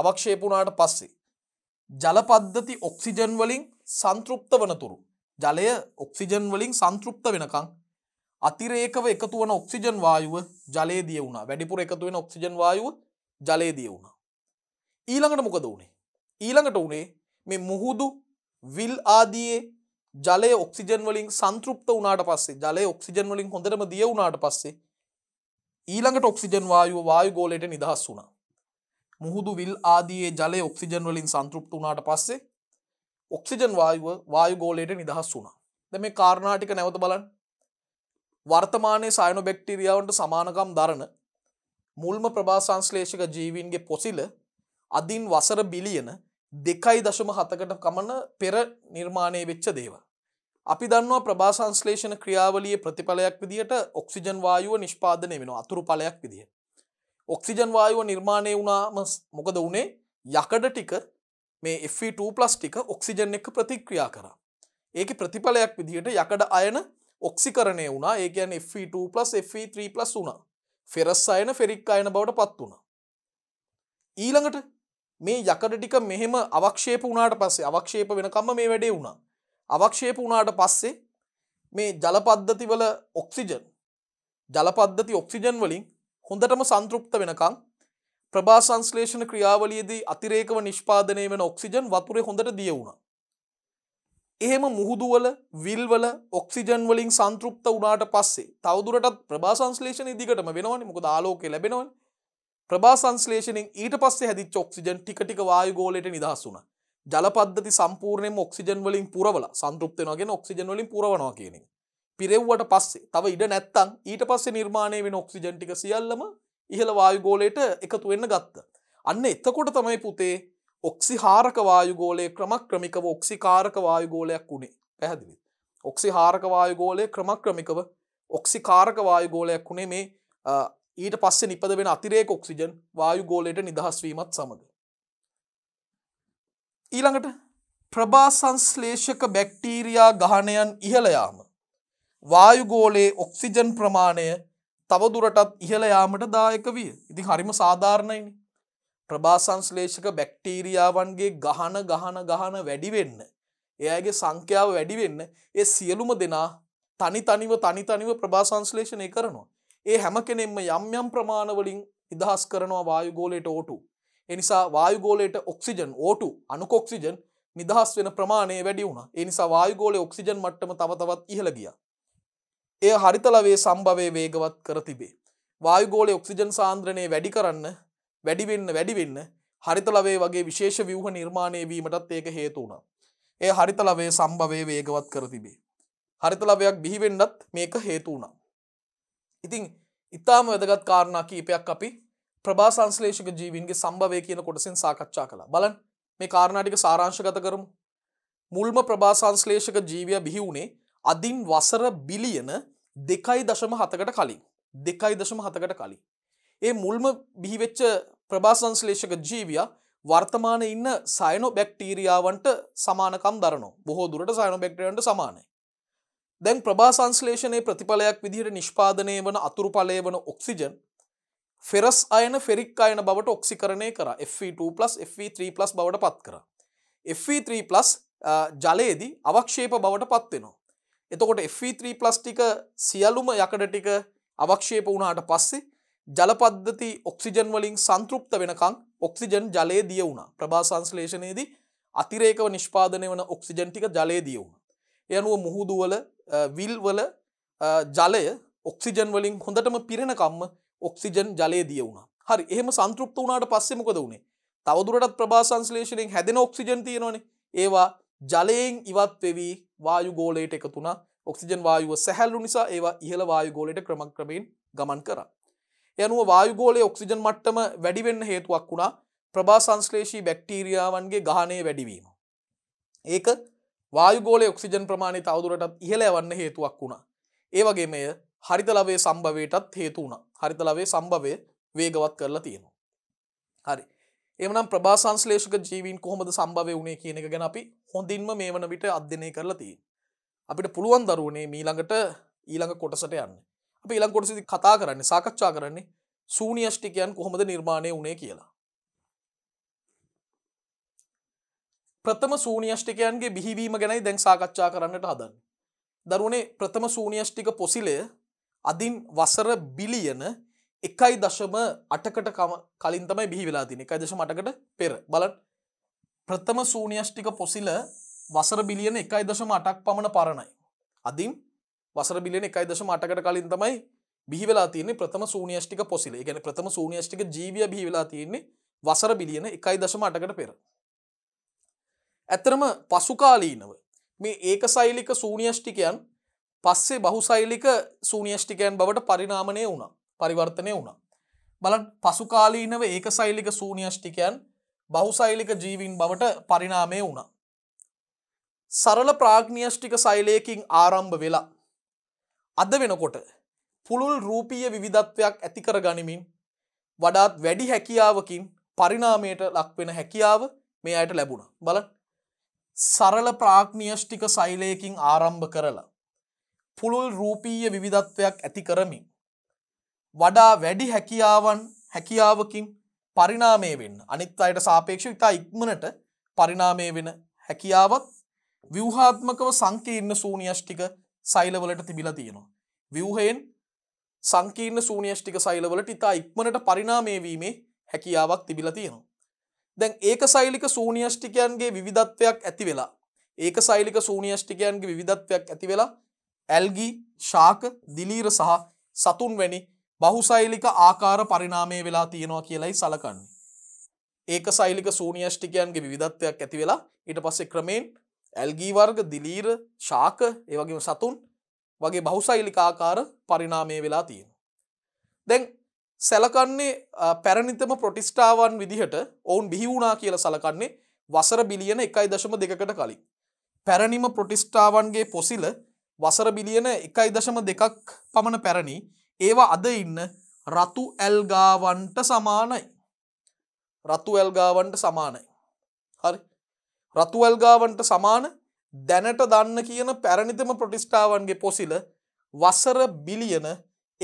අවක්ෂේප වුණාට පස්සේ. ජලපද්ධති ඔක්සිජන් වලින් සංතෘප්ත වනතුරු. ජලය ඔක්සිජන් වලින් සංතෘප්ත වෙනකං අතිරේකව එකතු වන ඔක්සිජන් වායුව ජලේදිය වුණා වැඩිපුර එකතු වෙන ඔක්සිජන් වායුව ජලේදිය වුණා. ඊළඟට මොකද වුණේ. ඊළඟට වුණේ මේ මුහුදු විල් ආදයේ ජලය ඔක්සිජන් වලින් සංතෘප්ත වනාට පස්සේ ජලය ඔක්සිජන් වලින් හොඳරම දිය වුණට පස්සේ ඊළඟට ඔක්සිජන් වායුව වායු ගෝලයට නිදහස් වුණා. මුහුදු විල් ආදයේ ජලය ඔක්සිජන් වලින් සංතෘප්ත වනාට පස්සේ ඔක්සිජන් වායුව වායු ගෝලයට නිදහස් වුණා. දැන් මේ කාරණා ටික නැවත බලන්න. වර්තමානයේ සයනු බෙක්ටීරියාවන්ට සමානකම් දරන මුල්ම ප්‍රභාසංශ්ලේෂක ජීවීන්ගේ පොසිල අදින් වසර බිලියන දෙකයි දශම හතකට කමන පෙර නිර්මාණය වෙච්ච දේව. අපි දන්නවා ප්‍රභාසංශ්ලේෂණ ක්‍රියාවලිය ප්‍රතිඵලයක් විදිහට ඔක්සිජන් වායුව නිෂ්පාදනය වෙන අතුරු පලයක් විදිහ. ඔක්සිජන් වායුව නිර්මාණය වුණාම මොකද වනේ යකඩ ටික මේ F2 ටික ඔක්සිජන් එක ප්‍රතික්‍රියා කරා. ඒක ප්‍රතිඵලයක් විදිහට යකඩ අයන ඔක්සිකරණය වුණා ඒ කියන්නේ Fe2+Fe3+ වුණා. ෆෙරස් අයන ෆෙරික් අයන බවට පත් වුණා. ඊළඟට මේ යකඩ ටික මෙහෙම අවක්ෂේප වුණාට පස්සේ අවක්ෂේප වෙනකම්ම මේ වැඩේ වුණා. අවක්ෂේප වුණාට පස්සේ මේ ජල පද්ධතිවල ඔක්සිජන් ජල පද්ධති ඔක්සිජන් වලින් හොඳටම සංතෘප්ත වෙනකම් ප්‍රභා සංශ්ලේෂණ ක්‍රියාවලියේදී අතිරේකව නිෂ්පාදනය වෙන ඔක්සිජන් වතුරේ හොඳට දිය වුණා. එහෙම මුහුදුවල විල්වල ඔක්සිජන් වලින් සංතෘප්ත වුණාට පස්සේ තවදුරටත් ප්‍රභා සංශ්ලේෂණ දිගටම වෙනවනේ මොකද ආලෝකය ලැබෙනවනේ ප්‍රභා සංශ්ලේෂණයෙන් ඊට පස්සේ හැදිච්ච ඔක්සිජන් ටික ටික වායු ගෝලයට නිදහස් වුණා ජල පද්ධති සම්පූර්ණයෙන්ම ඔක්සිජන් වලින් පුරවලා සංතෘප්ත වෙනවා කියන්නේ ඔක්සිජන් වලින් පුරවනවා කියන එක පිරෙව්වට පස්සේ තව ඉඩ නැත්තම් ඊට පස්සේ නිර්මාණය වෙන ඔක්සිජන් ටික සියල්ලම ඉහළ වායු ගෝලයට එකතු වෙන්න ගත්තා අන්න එතකොට තමයි පුතේ ඔක්සිහාරක වායුගෝලය ක්‍රමක්‍රමිකව ඔක්සිකාරක වායුගෝලයක් වුණේ පැහැදිලි. ඔක්සිහාරක වායුගෝලය ක්‍රමක්‍රමිකව ඔක්සිකාරක වායුගෝලයක් වුණේ මේ ඊට පස්සේ නිපද වෙන අතිරේක ඔක්සිජන් වායුගෝලයට නිදහස්වීමත් සමඟ. ඊළඟට ප්‍රභාසංස්ලේෂක බැක්ටීරයා ගහනයන් ඉහළයාම. වායුගෝලයේ ඔක්සිජන් ප්‍රමාණය තවදුරටත් ඉහළයාමට දායක විය ඉති හරිම සාධාරණයිනි ප්‍රභාසංශ්ලේෂක බැක්ටීරියාවන්ගේ ගහන ගහන ගහන වැඩි වෙන්න. එයාගේ සංඛ්‍යාව වැඩි වෙන්න ඒ සියලුම දෙනා තනි තනිව තනි තනිව ප්‍රභාසංශ්ලේෂණය කරනවා. ඒ හැම කෙනෙෙන්ම යම් යම් ප්‍රමාණවලින් නිදහස් කරනවා වායුගෝලයට ඕටු. එනිසා වායුගෝලයට ඔක්සිජන් ඕටු අනුකොක්සිජන් නිදහස් වෙන ප්‍රමාණය වැඩි වුණ එනිසා වායුගෝලය ඔක්සිජන් මට්ටම තව තවත් ඉහළ ගිය. එය හරිතලවේ සම්භවය වේගවත් කර තිබේ. වායුගෝලය ඔක්සිජන් සාන්ද්‍රණය වැඩි කරන්න වැඩිවෙන්න වැඩිවෙන්න හරිතලවේ වගේ විශේෂ ව්‍යූහ නිර්මාණය වීමටත් ඒක හේතු වුණා. ඒ හරිතලවේ සම්භවය වේගවත් කර තිබේ. හරිතලවයක් බිහිවෙන්නත් මේක හේතු වුණා. ඉතින් ඉතාම වැදගත් කාරණා කීපයක් අපි ප්‍රභා සංශ්ලේෂක ජීවින්ගේ සම්භවය කියන කොටසින් සාකච්ඡා කළා. බලන්න මේ කාරණාටික සාරාංශගත කරමු. මුල්ම ප්‍රභා සංශ්ලේෂක ජීවිය බිහි වුණේ අදින් වසර බිලියන 2.7කට කලින්. 2.7කට කලින්. ඒ මුල්ම බිහිවෙච්ච ප්‍රභාසංශ්ලේෂක ජීවියා වර්තමාන ඉන්න සයිනෝ බැක්ටීරියාවන්ට සමානකම් දරනවා බොහෝ දුරට සයිනෝ බැක්ටරන්ට සමානයි. දැන් ප්‍රභාසංශ්ලේෂණය ප්‍රතිඵලයක් විදිහට නිෂ්පාදනය වන අතුරුඵලය වන ඔක්සිජන් ෆෙරස් අයන ෆෙරික් අයන බවට ඔක්සිකරණය කර Fe2+Fe3+ බවට පත් කර. Fe3+ ජලයේදී අවක්ෂේප බවට පත්වෙනවා. එතකොට Fe3+ ටික සියලුම යකඩ ටික අවක්ෂේප වුණාට පස්සේ ජලපද්ධති ඔක්සිජන් වලින් සංතෘප්ත වෙනකං ඔක්සිජන් ජලය දිය වුණා ප්‍රභා සංශ්ලේෂණයේදී අතිරේකව නිෂ්පාදනය වන ඔක්සිජන් ටික ජලය දිය වුණ. එයනුව මුහුදුවල විල්වල ජලය ඔක්සිජන් වලින් හොඳටම පිරෙනකම්ම ඔක්සිජන් ජලය දිය වුණ හරි එහෙම සංතෘප්ත වනාට පස්සෙමකද වුණේ තවදුරටත් ප්‍රභා සංශ්ලේෂණයෙන් හැදෙන ඔක්සිජන් තියෙනවනේ ඒවා ජලයෙන් ඉවත් වෙවී වායුගෝලයට එකතුනා ඔක්සිජන් වායුව සැහැල්ලු නිසා ඒවා ඉහළ වායුගෝලයට ක්‍රමක්‍රමයෙන් ගමන් කරා යනුව වායුගෝලයේ ඔක්සිජන් මට්ටම වැඩිවෙන්න හේතුවක් වුණා ප්‍රභා සංශ්ලේෂී බැක්ටීරියාවන්ගේ ගහනය වැඩිවීම. ඒක වායුගෝලයේ ඔක්සිජන් ප්‍රමාණය තවදුරටත් ඉහළ යවන්න හේතුවක් වුණා. ඒ වගේ මෙය හරිතලවේ සම්භවයටත් හේතු වුණා. හරිතලවේ සම්භවය වේගවත් කරලා තියෙනවා. හරි. එමනම් ප්‍රභා සංශ්ලේෂක ජීවීන් කොහොමද සම්භවය වුණේ කියන එක ගැන අපි හොඳින්ම මේ වන විට අධ්‍යයනය කරලා තියෙනවා. අපිට පුළුවන් දරුවනේ මීළඟට ඊළඟ කොටසට යන්නේ. අපි ඉළංකොට සිදි කතා කරන්නේ සාකච්ඡා කරන්නේ සූනිියෂ්ටිකයන් කොහොමද නිර්මාණය වනේ කියලා. ප්‍රථම සූනිියෂ්ටිකයන්ගේ බිහිවීම ගැනයි දැන් සාකච්ඡා කරන්නට හදන්න. දරුණේ ප්‍රථම සූනිියෂ්ටික පොසිලය අදින් වසර බිලියන එකයි දශම අටකට කලින් තමයි බිහි වෙලා තින එකයි දශම අටකට පෙර බලට ප්‍රථම සූනිියෂ්ටික පොසිල වසර බිලියන එකයි දශම අටක් පමණ පරණයි. අදින් වසර බිලියන එකයි දශම අටකට කලින් තමයි බිහිවෙලා තියන්නේ ප්‍රථම සූනිියෂ්ටික පොසිල ගැන ප්‍රථම සූනිියෂ්ටික ජීවිය බිහිවෙලා තියෙන්නේ වසර බිලියන එකයි දශම අටකට පෙර. ඇත්තරම පසුකාලීනව මේ ඒක සෛලික සූනිියෂ්ටිකයන් පස්සේ බහුසෛලික සූනිියෂ්ටිකයන් බවට පරිනාමණය වුණා පරිවර්තනය වුණා. බලන් පසුකාලීනව ඒක සෛලික සූනිියෂ්ටිකයන් බහුසෛලික ජීවින් බවට පරිනාමය වුණා. සරල ප්‍රාග්නියෂ්ටික සෛලයකින් ආරම්භ වෙලා අද වෙනකොට පුළුල් රූපීය විවිධත්වයක් ඇතිකර ගනිමින් වඩාත් වැඩි හැකියාවකින් පරිණාමයට ලක්වෙන හැකියාව මේ අයට ලැබුණ බල සරල ප්‍රාග්නියෂ්ටික සෛලයකින් ආරම්භ කරලා පුළුල් රූපීය විවිධත්වයක් ඇති කරමින් වඩා වැඩි හැකියාවන් හැකියාවකින් පරිණාමය වෙන්න අනිත් අයට සාපේක්ෂ ඉතා ඉක්මනට පරිණාමය වෙන හැකියාවත් ව්‍යවහාත්මකව සංකීර්ණ සූනියෂ්ටික සයිලවලට තිබිලා තියෙනවා. ව්‍යවහයෙන් සංකීර්ණ සූනියෂ්ටික සයිලවලට ඉතා ඉක්මනට පරිනාමය වීමේ හැකියාවක් තිබිලා තියෙනවා. දැන් ඒක සෛලික සූනියෂ්ටිකයන්ගේ විවිධත්වයක් ඇති වෙලා ඒක සෛලික සූනියෂ්ටිකයන්ගේ විධත්වයක් ඇති වෙලා ඇල්ගි ශාක දිලීර සහ සතුන් වැනි බහුසෛලික ආකාර පරිනාමය වෙලා තියෙනවා කියලයි සලකන්නේ. ඒක සෛලික සූනියෂ්ටිකයන්ගේ විධත්වයක් ඇති වෙලා ඊට පස්සේ ක්‍රමෙන් ඇල්ගීවර්ග දිලීර ශාක ඒවගේම සතුන් වගේ බහුසයිලිකාකාර පරිනාමය වෙලා තියෙන. දැන් සැලකන්නේ පැරණිතම ප්‍රොටිස්ටාවන් විදිහට ඔවුන් බිහිවුණා කියල සලකන්නේ වසර බිලියන එකයි දශම දෙකට කලින්. පැරණිම ප්‍රොටිස්ටාවන්ගේ පොසිල වසර බිලියන එකයි දශම දෙකක් පමණ පැරණි ඒවා අද ඉන්න රතු ඇල්ගාවන්ට සමානයි. රතු ඇල්ගාවන්ට සමානයි. හරි රතුවල්ගාවන්ට සමාන දැනට දන්න කියන පැරණිතම ප්‍රටිස්ටාවන්ගේ පොසිල වසර බිලියන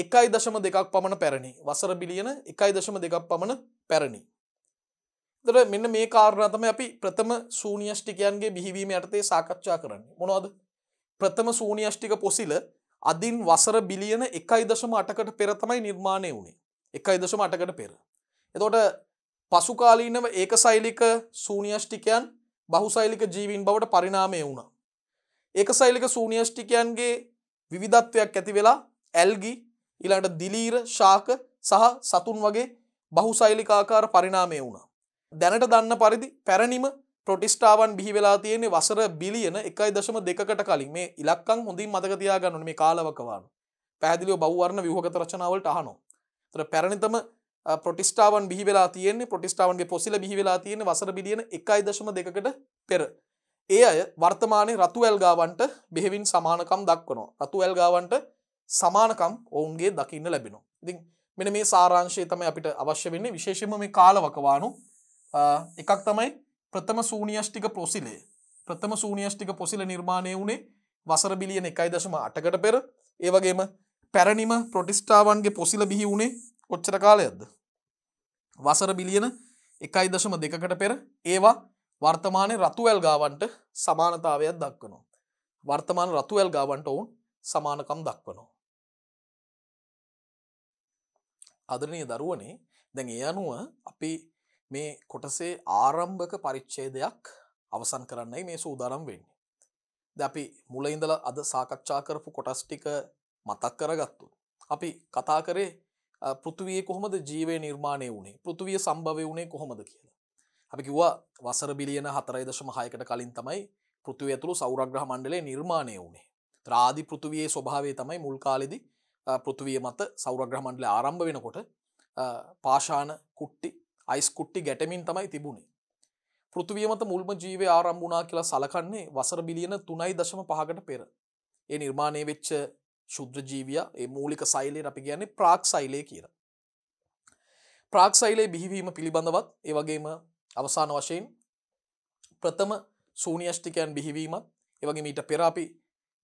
එකයි දශම දෙකක් පමණ පැරණි වසර බිලියන එකයි දශම දෙකක් පමණ පැරණි. දර මෙන්න මේ කාරණතම අපි ප්‍රථම සූනිියෂ්ටිකයන්ගේ බිහිවීම යටතේ සාකච්ඡා කරන්නේ මොනවද ප්‍රථම සූනිියෂ්ටික පොසිල අදින් වසර බිලියන එකයි දශම අටකට පෙර තමයි නිර්මාණය වුණේ එකයි දශම අටකට පෙර. එතොට පසුකාලීනව ඒක සයිලික සූනිියෂ්ටිකයන් බහුසෛලික ජීවින් බවට පරිණාමය වුණා. ඒකසෛලික සූනියෂ්ටිකයන්ගේ විවිධත්වයක් ඇති වෙලා ඇල්ගි ඊළඟට දිලීර ශාක සහ සතුන් වගේ බහුසෛලිකාකාර පරිණාමය වුණා. දැනට දන්න පරිදි පැරණිම ප්‍රොටිස්ටාවන් බිහි වෙලා තියෙන්නේ වසර බිලියන එකයි දශම දෙකට කලින් මේ ඉලක්කං හොඳින් මතකතියා ගන්න මේ කාලවකවාන පැදිලිය බෞවරණ විහගත රචනාවලට අහනෝ. තර පැරණිතම ප්‍රොටිස්ටාවන් බිහිවෙලා තියන්නේ ප්‍රොටිස්ටාවන්ගේ පොසිල බිහිවෙලා තියෙන වසර බිලියන එකයි දශම දෙකට පෙර. ඒ අය වර්තමානය රතු ඇල්ගාවන්ට බෙහෙවින් සමානකම් දක්වනවා. රතු ඇල්ගාවන්ට සමානකම් ඔවුන්ගේ දකින්න ලැබෙනවා. ඉතින් මෙන මේ සාරංශය තමයි අපිට අවශ්‍ය වෙන්නේ විශේෂම මේ කාලවකවානු එකක් තමයි ප්‍රථම සූනිියෂ්ටික පොසිලේ ප්‍රථම සූනිියෂ්ටික පොසිල නිර්මාණය වුණේ වසර බිලියන එකයි දශම අටකට පෙර ඒවගේම පැරණිම ප්‍රොටිස්ටාවන්ගේ පොසිල බිහි වුණේ කොච්චර කාලයද වසර බිලියන එකයි දශම දෙකකට පෙර ඒවා වර්තමානය රතුවැල් ගාවන්ට සමානතාවයක් දක්වනවා. වර්තමාන රතුවැල් ගාවන්ට ඔවුන් සමානකම් දක්වනවා. අදරණය දරුවනේ දැන් ඒ අනුව අපි මේ කොටසේ ආරම්භක පරිච්චේදයක් අවසන් කරන්නයි මේ සූදානම් වෙන්නේ. ද අපි මුලඉඳල අද සාකච්ඡා කරපු කොටස් ටික මතක් කරගත්තු. අපි කතා කරේ පෘතුවයේ කොහොමද ජීවය නිර්මාණය වුණේ පෘතුවිය සම්භවය වුණේ කොහොමද කියලා. අපි කිව්වා වසර බිලියන හතරයි දශම හයකට කලින් තමයි පෘතුවය ඇතුළු සෞරග්‍රහ මණ්ඩලේ නිර්මාණය වුණේ. ත්‍රාදි පෘතුවයේ ස්වභාවය තමයි මුල් කාලෙදි පෘතුවිය මත සෞරග්‍රහ මණ්ඩලය ආරම්භ වෙනකොට පාෂාන කුට්ටි අයිස් කුට්ටි ගැටමින් තමයි තිබුණේ. පෘතුවිය මත මුල්ම ජීවය ආරම්භ වුණා කියලා සලකන්නේ වසර බිලියන තුනයි දශම පහකට පෙර. ඒ නිර්මාණය වෙච්ච ශුද්‍රජීවිය ඒ මූලික සයිලේ අපි කියන්නේ ප්‍රාක් සයිලය කියර. ප්‍රාක් සයිලේ බිහිවීම පිළිබඳවත් ඒවගේම අවසාන වශයෙන් ප්‍රථම සූනිියෂ්ටිකයන් බිහිවීමත් ඒවගේ මීට පෙරාපි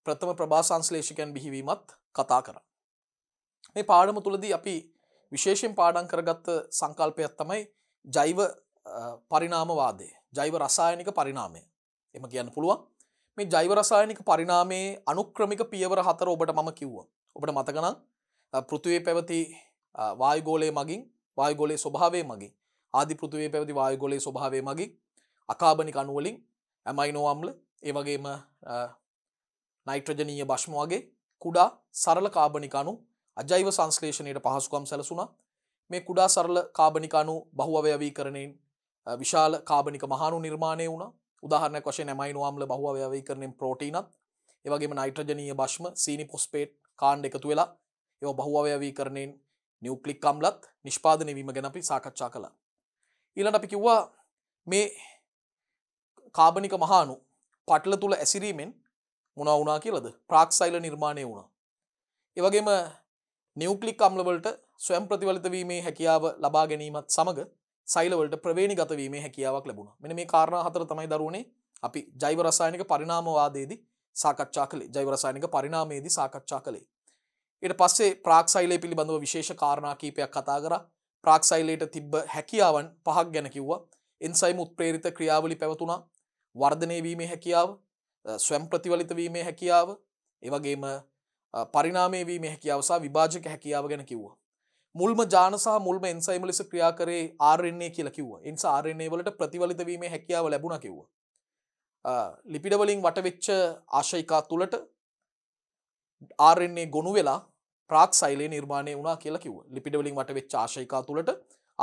ප්‍රථම ප්‍රභාසංස්ලේෂකයන් බිහිවීමත් කතා කර. මේ පාඩම තුළදී අපි විශේෂෙන් පාඩන් කරගත්ත සංකල්පයක් තමයි ජෛව පරිණාමවාදේ ජෛව රසායනික පරිණාමය එම කියන්න පුළුවන් මේ ජෛවරසායනික පරිනාමයේ අනුක්‍රමික පියවර හතර ඔබට මම කිව්ව. ඔබට මතකනම් පෘතුවේ පැවති වායගෝලය මගින් වායගොලේ ස්වභාවය මගින් ආදි පෘතුවේ පැවති වායගොලේ ස්වභාවය මගින් අකාබනික අනුවලින් ඇමයිනෝවම්ල ඒවගේම නයිට්‍රජනීය භශ්ම වගේ කුඩා සරල කාබනිකණු අජෛව සංස්ලේෂණයට පහසුකම් සැලසුනා මේ කුඩා සරල කාබනිකණු බහුවවයවී කරණයෙන් විශාල කාබනික මහනු නිර්මාණය වුණා උදාහරන වශය නමයිනවාම්ල බහුව ව්‍යවය කරනෙන් ප්‍රෝටීනත් ඒවගේම නයිට්‍රජනීය භශ්ම සීනි පොස්පේට් කාණ්ඩ එකතු වෙලා ඒ බහුවවයවී කරණයෙන් නිියවක්ලික් කම්ලත් නිෂ්පාදනය වීම ගැනපි සාකච්ඡා කළ. ඊලට අපි කිව්වා මේ කාබනික මහානු පටල තුළ ඇසිරීමෙන් මුණ වුනා කියලද ප්‍රාක්සයිල නිර්මාණය වුණා. ඒවගේම නිියවක්ලික් කම්ලවලට ස්වයම් ප්‍රතිවලතවීමේ හැකියාව ලබා ගැනීමත් සමඟ සයිලවලට ප්‍රවේණි ගතවීමේ හැකියාවක් ලැබුණ මෙන මේ කාරණා හතර තමයි දරුවනේ අපි ජෛවරසායනික පරිනාමවාදේදී සාකච්ඡා කළේ ජෛවරසායනික පරිනාමේදී සාකච්ඡා කළේ ඊට පස්සේ ප්‍රාක්සයිලය පිළිබඳව විශේෂ කාරණා කීපයක් කතා කරා ප්‍රාක්සයිලයට තිබ්බ හැකියාවන් පහක් ගැන කිව්වා එන්සයිම් උත්ප්‍රේරිත ක්‍රියාවලි පැවතුණා වර්ධනය වීමේ හැකියාව ස්වම් ප්‍රතිවලිත වීමේ හැකියාව එවගේම පරිනාමේ වීමේ හැකියාව සහ විභාජක හැකියාව ගැන කිව්වා. මුල්ම ජාන සහ මුල්ම එන්සයිම ලෙස ක්‍රියා කරේ ආරෙන්නේ කියලා කිව්ව එන්සා ආරෙන්නේ වලට ප්‍රතිවලිතවීම හැකියාව ලැබුණ කිව්ව ලිපිඩවලින් වටවෙච්ච ආශයිකා තුළට ආරෙන්නේ ගොුණු වෙලා ප්‍රාක් සයිලේ නිර්මාණය වුණා කියලා කිව්ව ලිපිඩවලින් වටවෙච්ච ආශයිකා තුළට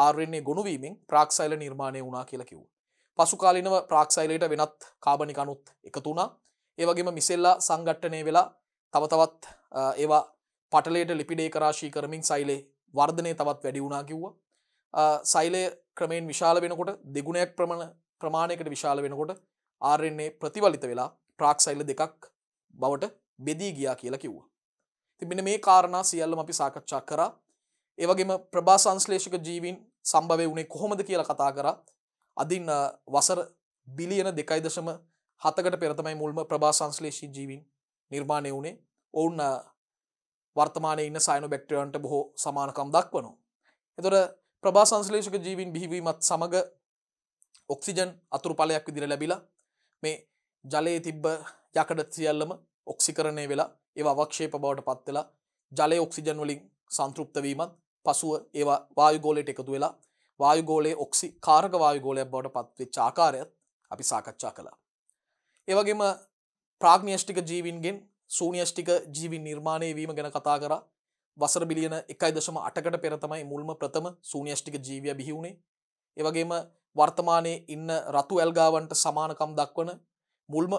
ආරෙන්නේ ගොුණුවීමෙන් ප්‍රාක් සයිල නිර්මාණය වුණා කියලා කිව්ව පසුකාලිනව ප්‍රාක්සයිලයට වෙනත් කාබනිකනුත් එකතුුණා ඒවගේම මිසෙල්ලා සංගට්ටනය වෙලා තවතවත් ඒවා පටලේට ලිපිඩේ කරාශී කරමින් සයිලේ වර්ධනය තවත් වැඩි වුණා කිව්වා සෛලය ක්‍රමයෙන් විශාල වෙනකොට දෙගුණයක් ප්‍රමණ ප්‍රමාණයකට විශාල වෙනකොට ආරෙන්නේ ප්‍රතිවලිත වෙලා ප්‍රාක් සෛල දෙකක් බවට බෙදී ගියා කියලා කිව්වා. තිබෙන මේ කාරණා සියල්ලම අපි සාකච්ඡා කරා. ඒ වගේම ප්‍රභා සංශ්ලේෂක ජීවීන් සම්භවය වුණේ කොහොමද කියලා කතා කරා. අදින් වසර බිලියන 2.7කට පෙර තමයි මුල්ම ප්‍රභා සංශ්ලේෂී ජීවීන් නිර්මාණය වුණේ. ඔවුන් වර්තමානයේ ඉන්න සයිනෝ බැක්ටරයන්ට බොහෝ සමානකම් දක්වනවා. එතොට ප්‍රභා සංශ්ලේෂක ජීවින් බිහිවීමත් සමඟ ඔක්සිජන් අතුරු පලයක් විදිර ලැබිලා මේ ජලයේ තිබ්බ යකඩ සියල්ලම ඔක්සිකරණය වෙලා ඒ අවක්ෂේප බවට පත්වෙලා ජලය ඔක්සිජන් වලින් සංතෘප්තවීමත් පසුව ඒවා වායුගෝලයට එකතු වෙලා වායුගෝලයේ ඔක්සි කාරක වායුගෝලයක් බවට පත්වෙච්ච ආකාරයත් අපි සාකච්ඡා කළා. ඒවගේම ප්‍රාග්නියෂ්ටික ජීවින්ගෙන් සූනියෂ්ටික ජීවි නිර්මාණය වීම ගැන කතා කර වසර බිලියන එකයි දශම අටකට පෙරතමයි මුල්ම ප්‍රථම සූනියෂ්ටික ජීවිය බිහිවුණේ ඒවගේම වර්තමානයේ ඉන්න රතු ඇල්ගාවන්ට සමානකම් දක්වන මුල්ම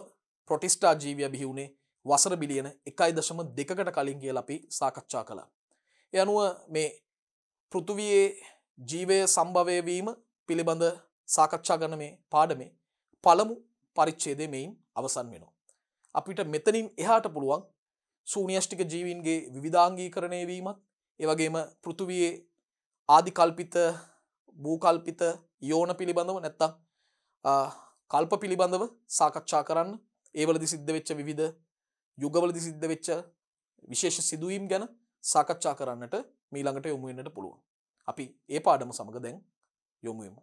ප්‍රොටිස්ටා ජීවිය බිහිවුණේ වසර බිලියන එකයි දශම දෙකට කලින් කිය ලපි සාකච්ඡා කළා. එ අනුව මේ පෘතුවයේ ජීවය සම්භවයවීම පිළිබඳ සාකච්ඡා ගන මේ පාඩමේ පළමු පරිච්ඡේදය මෙයින් අවසන් වෙනවා. අපිට මෙතනින් එහාට පුළුවන් සූනියෂ්ටික ජීවින්ගේ විවිධාංගීකරණය වීමත් ඒවගේම පෘතුවයේ ආධිකල්පිත භූකල්පිත යෝන පිළිබඳව නැත්තම් කල්ප පිළිබඳව සාකච්ඡා කරන්න ඒවලදි සිද්ධ වෙච්ච විවිධ යුගවලදි සිද්ධ වෙච්ච විශේෂ සිදුවීම් ගැන සාකච්ඡා කරන්නට මීළඟට යොමුවෙන්නට පුළුවන්. අපි ඒ පාඩම සමඟ දැන් යොමුයමු.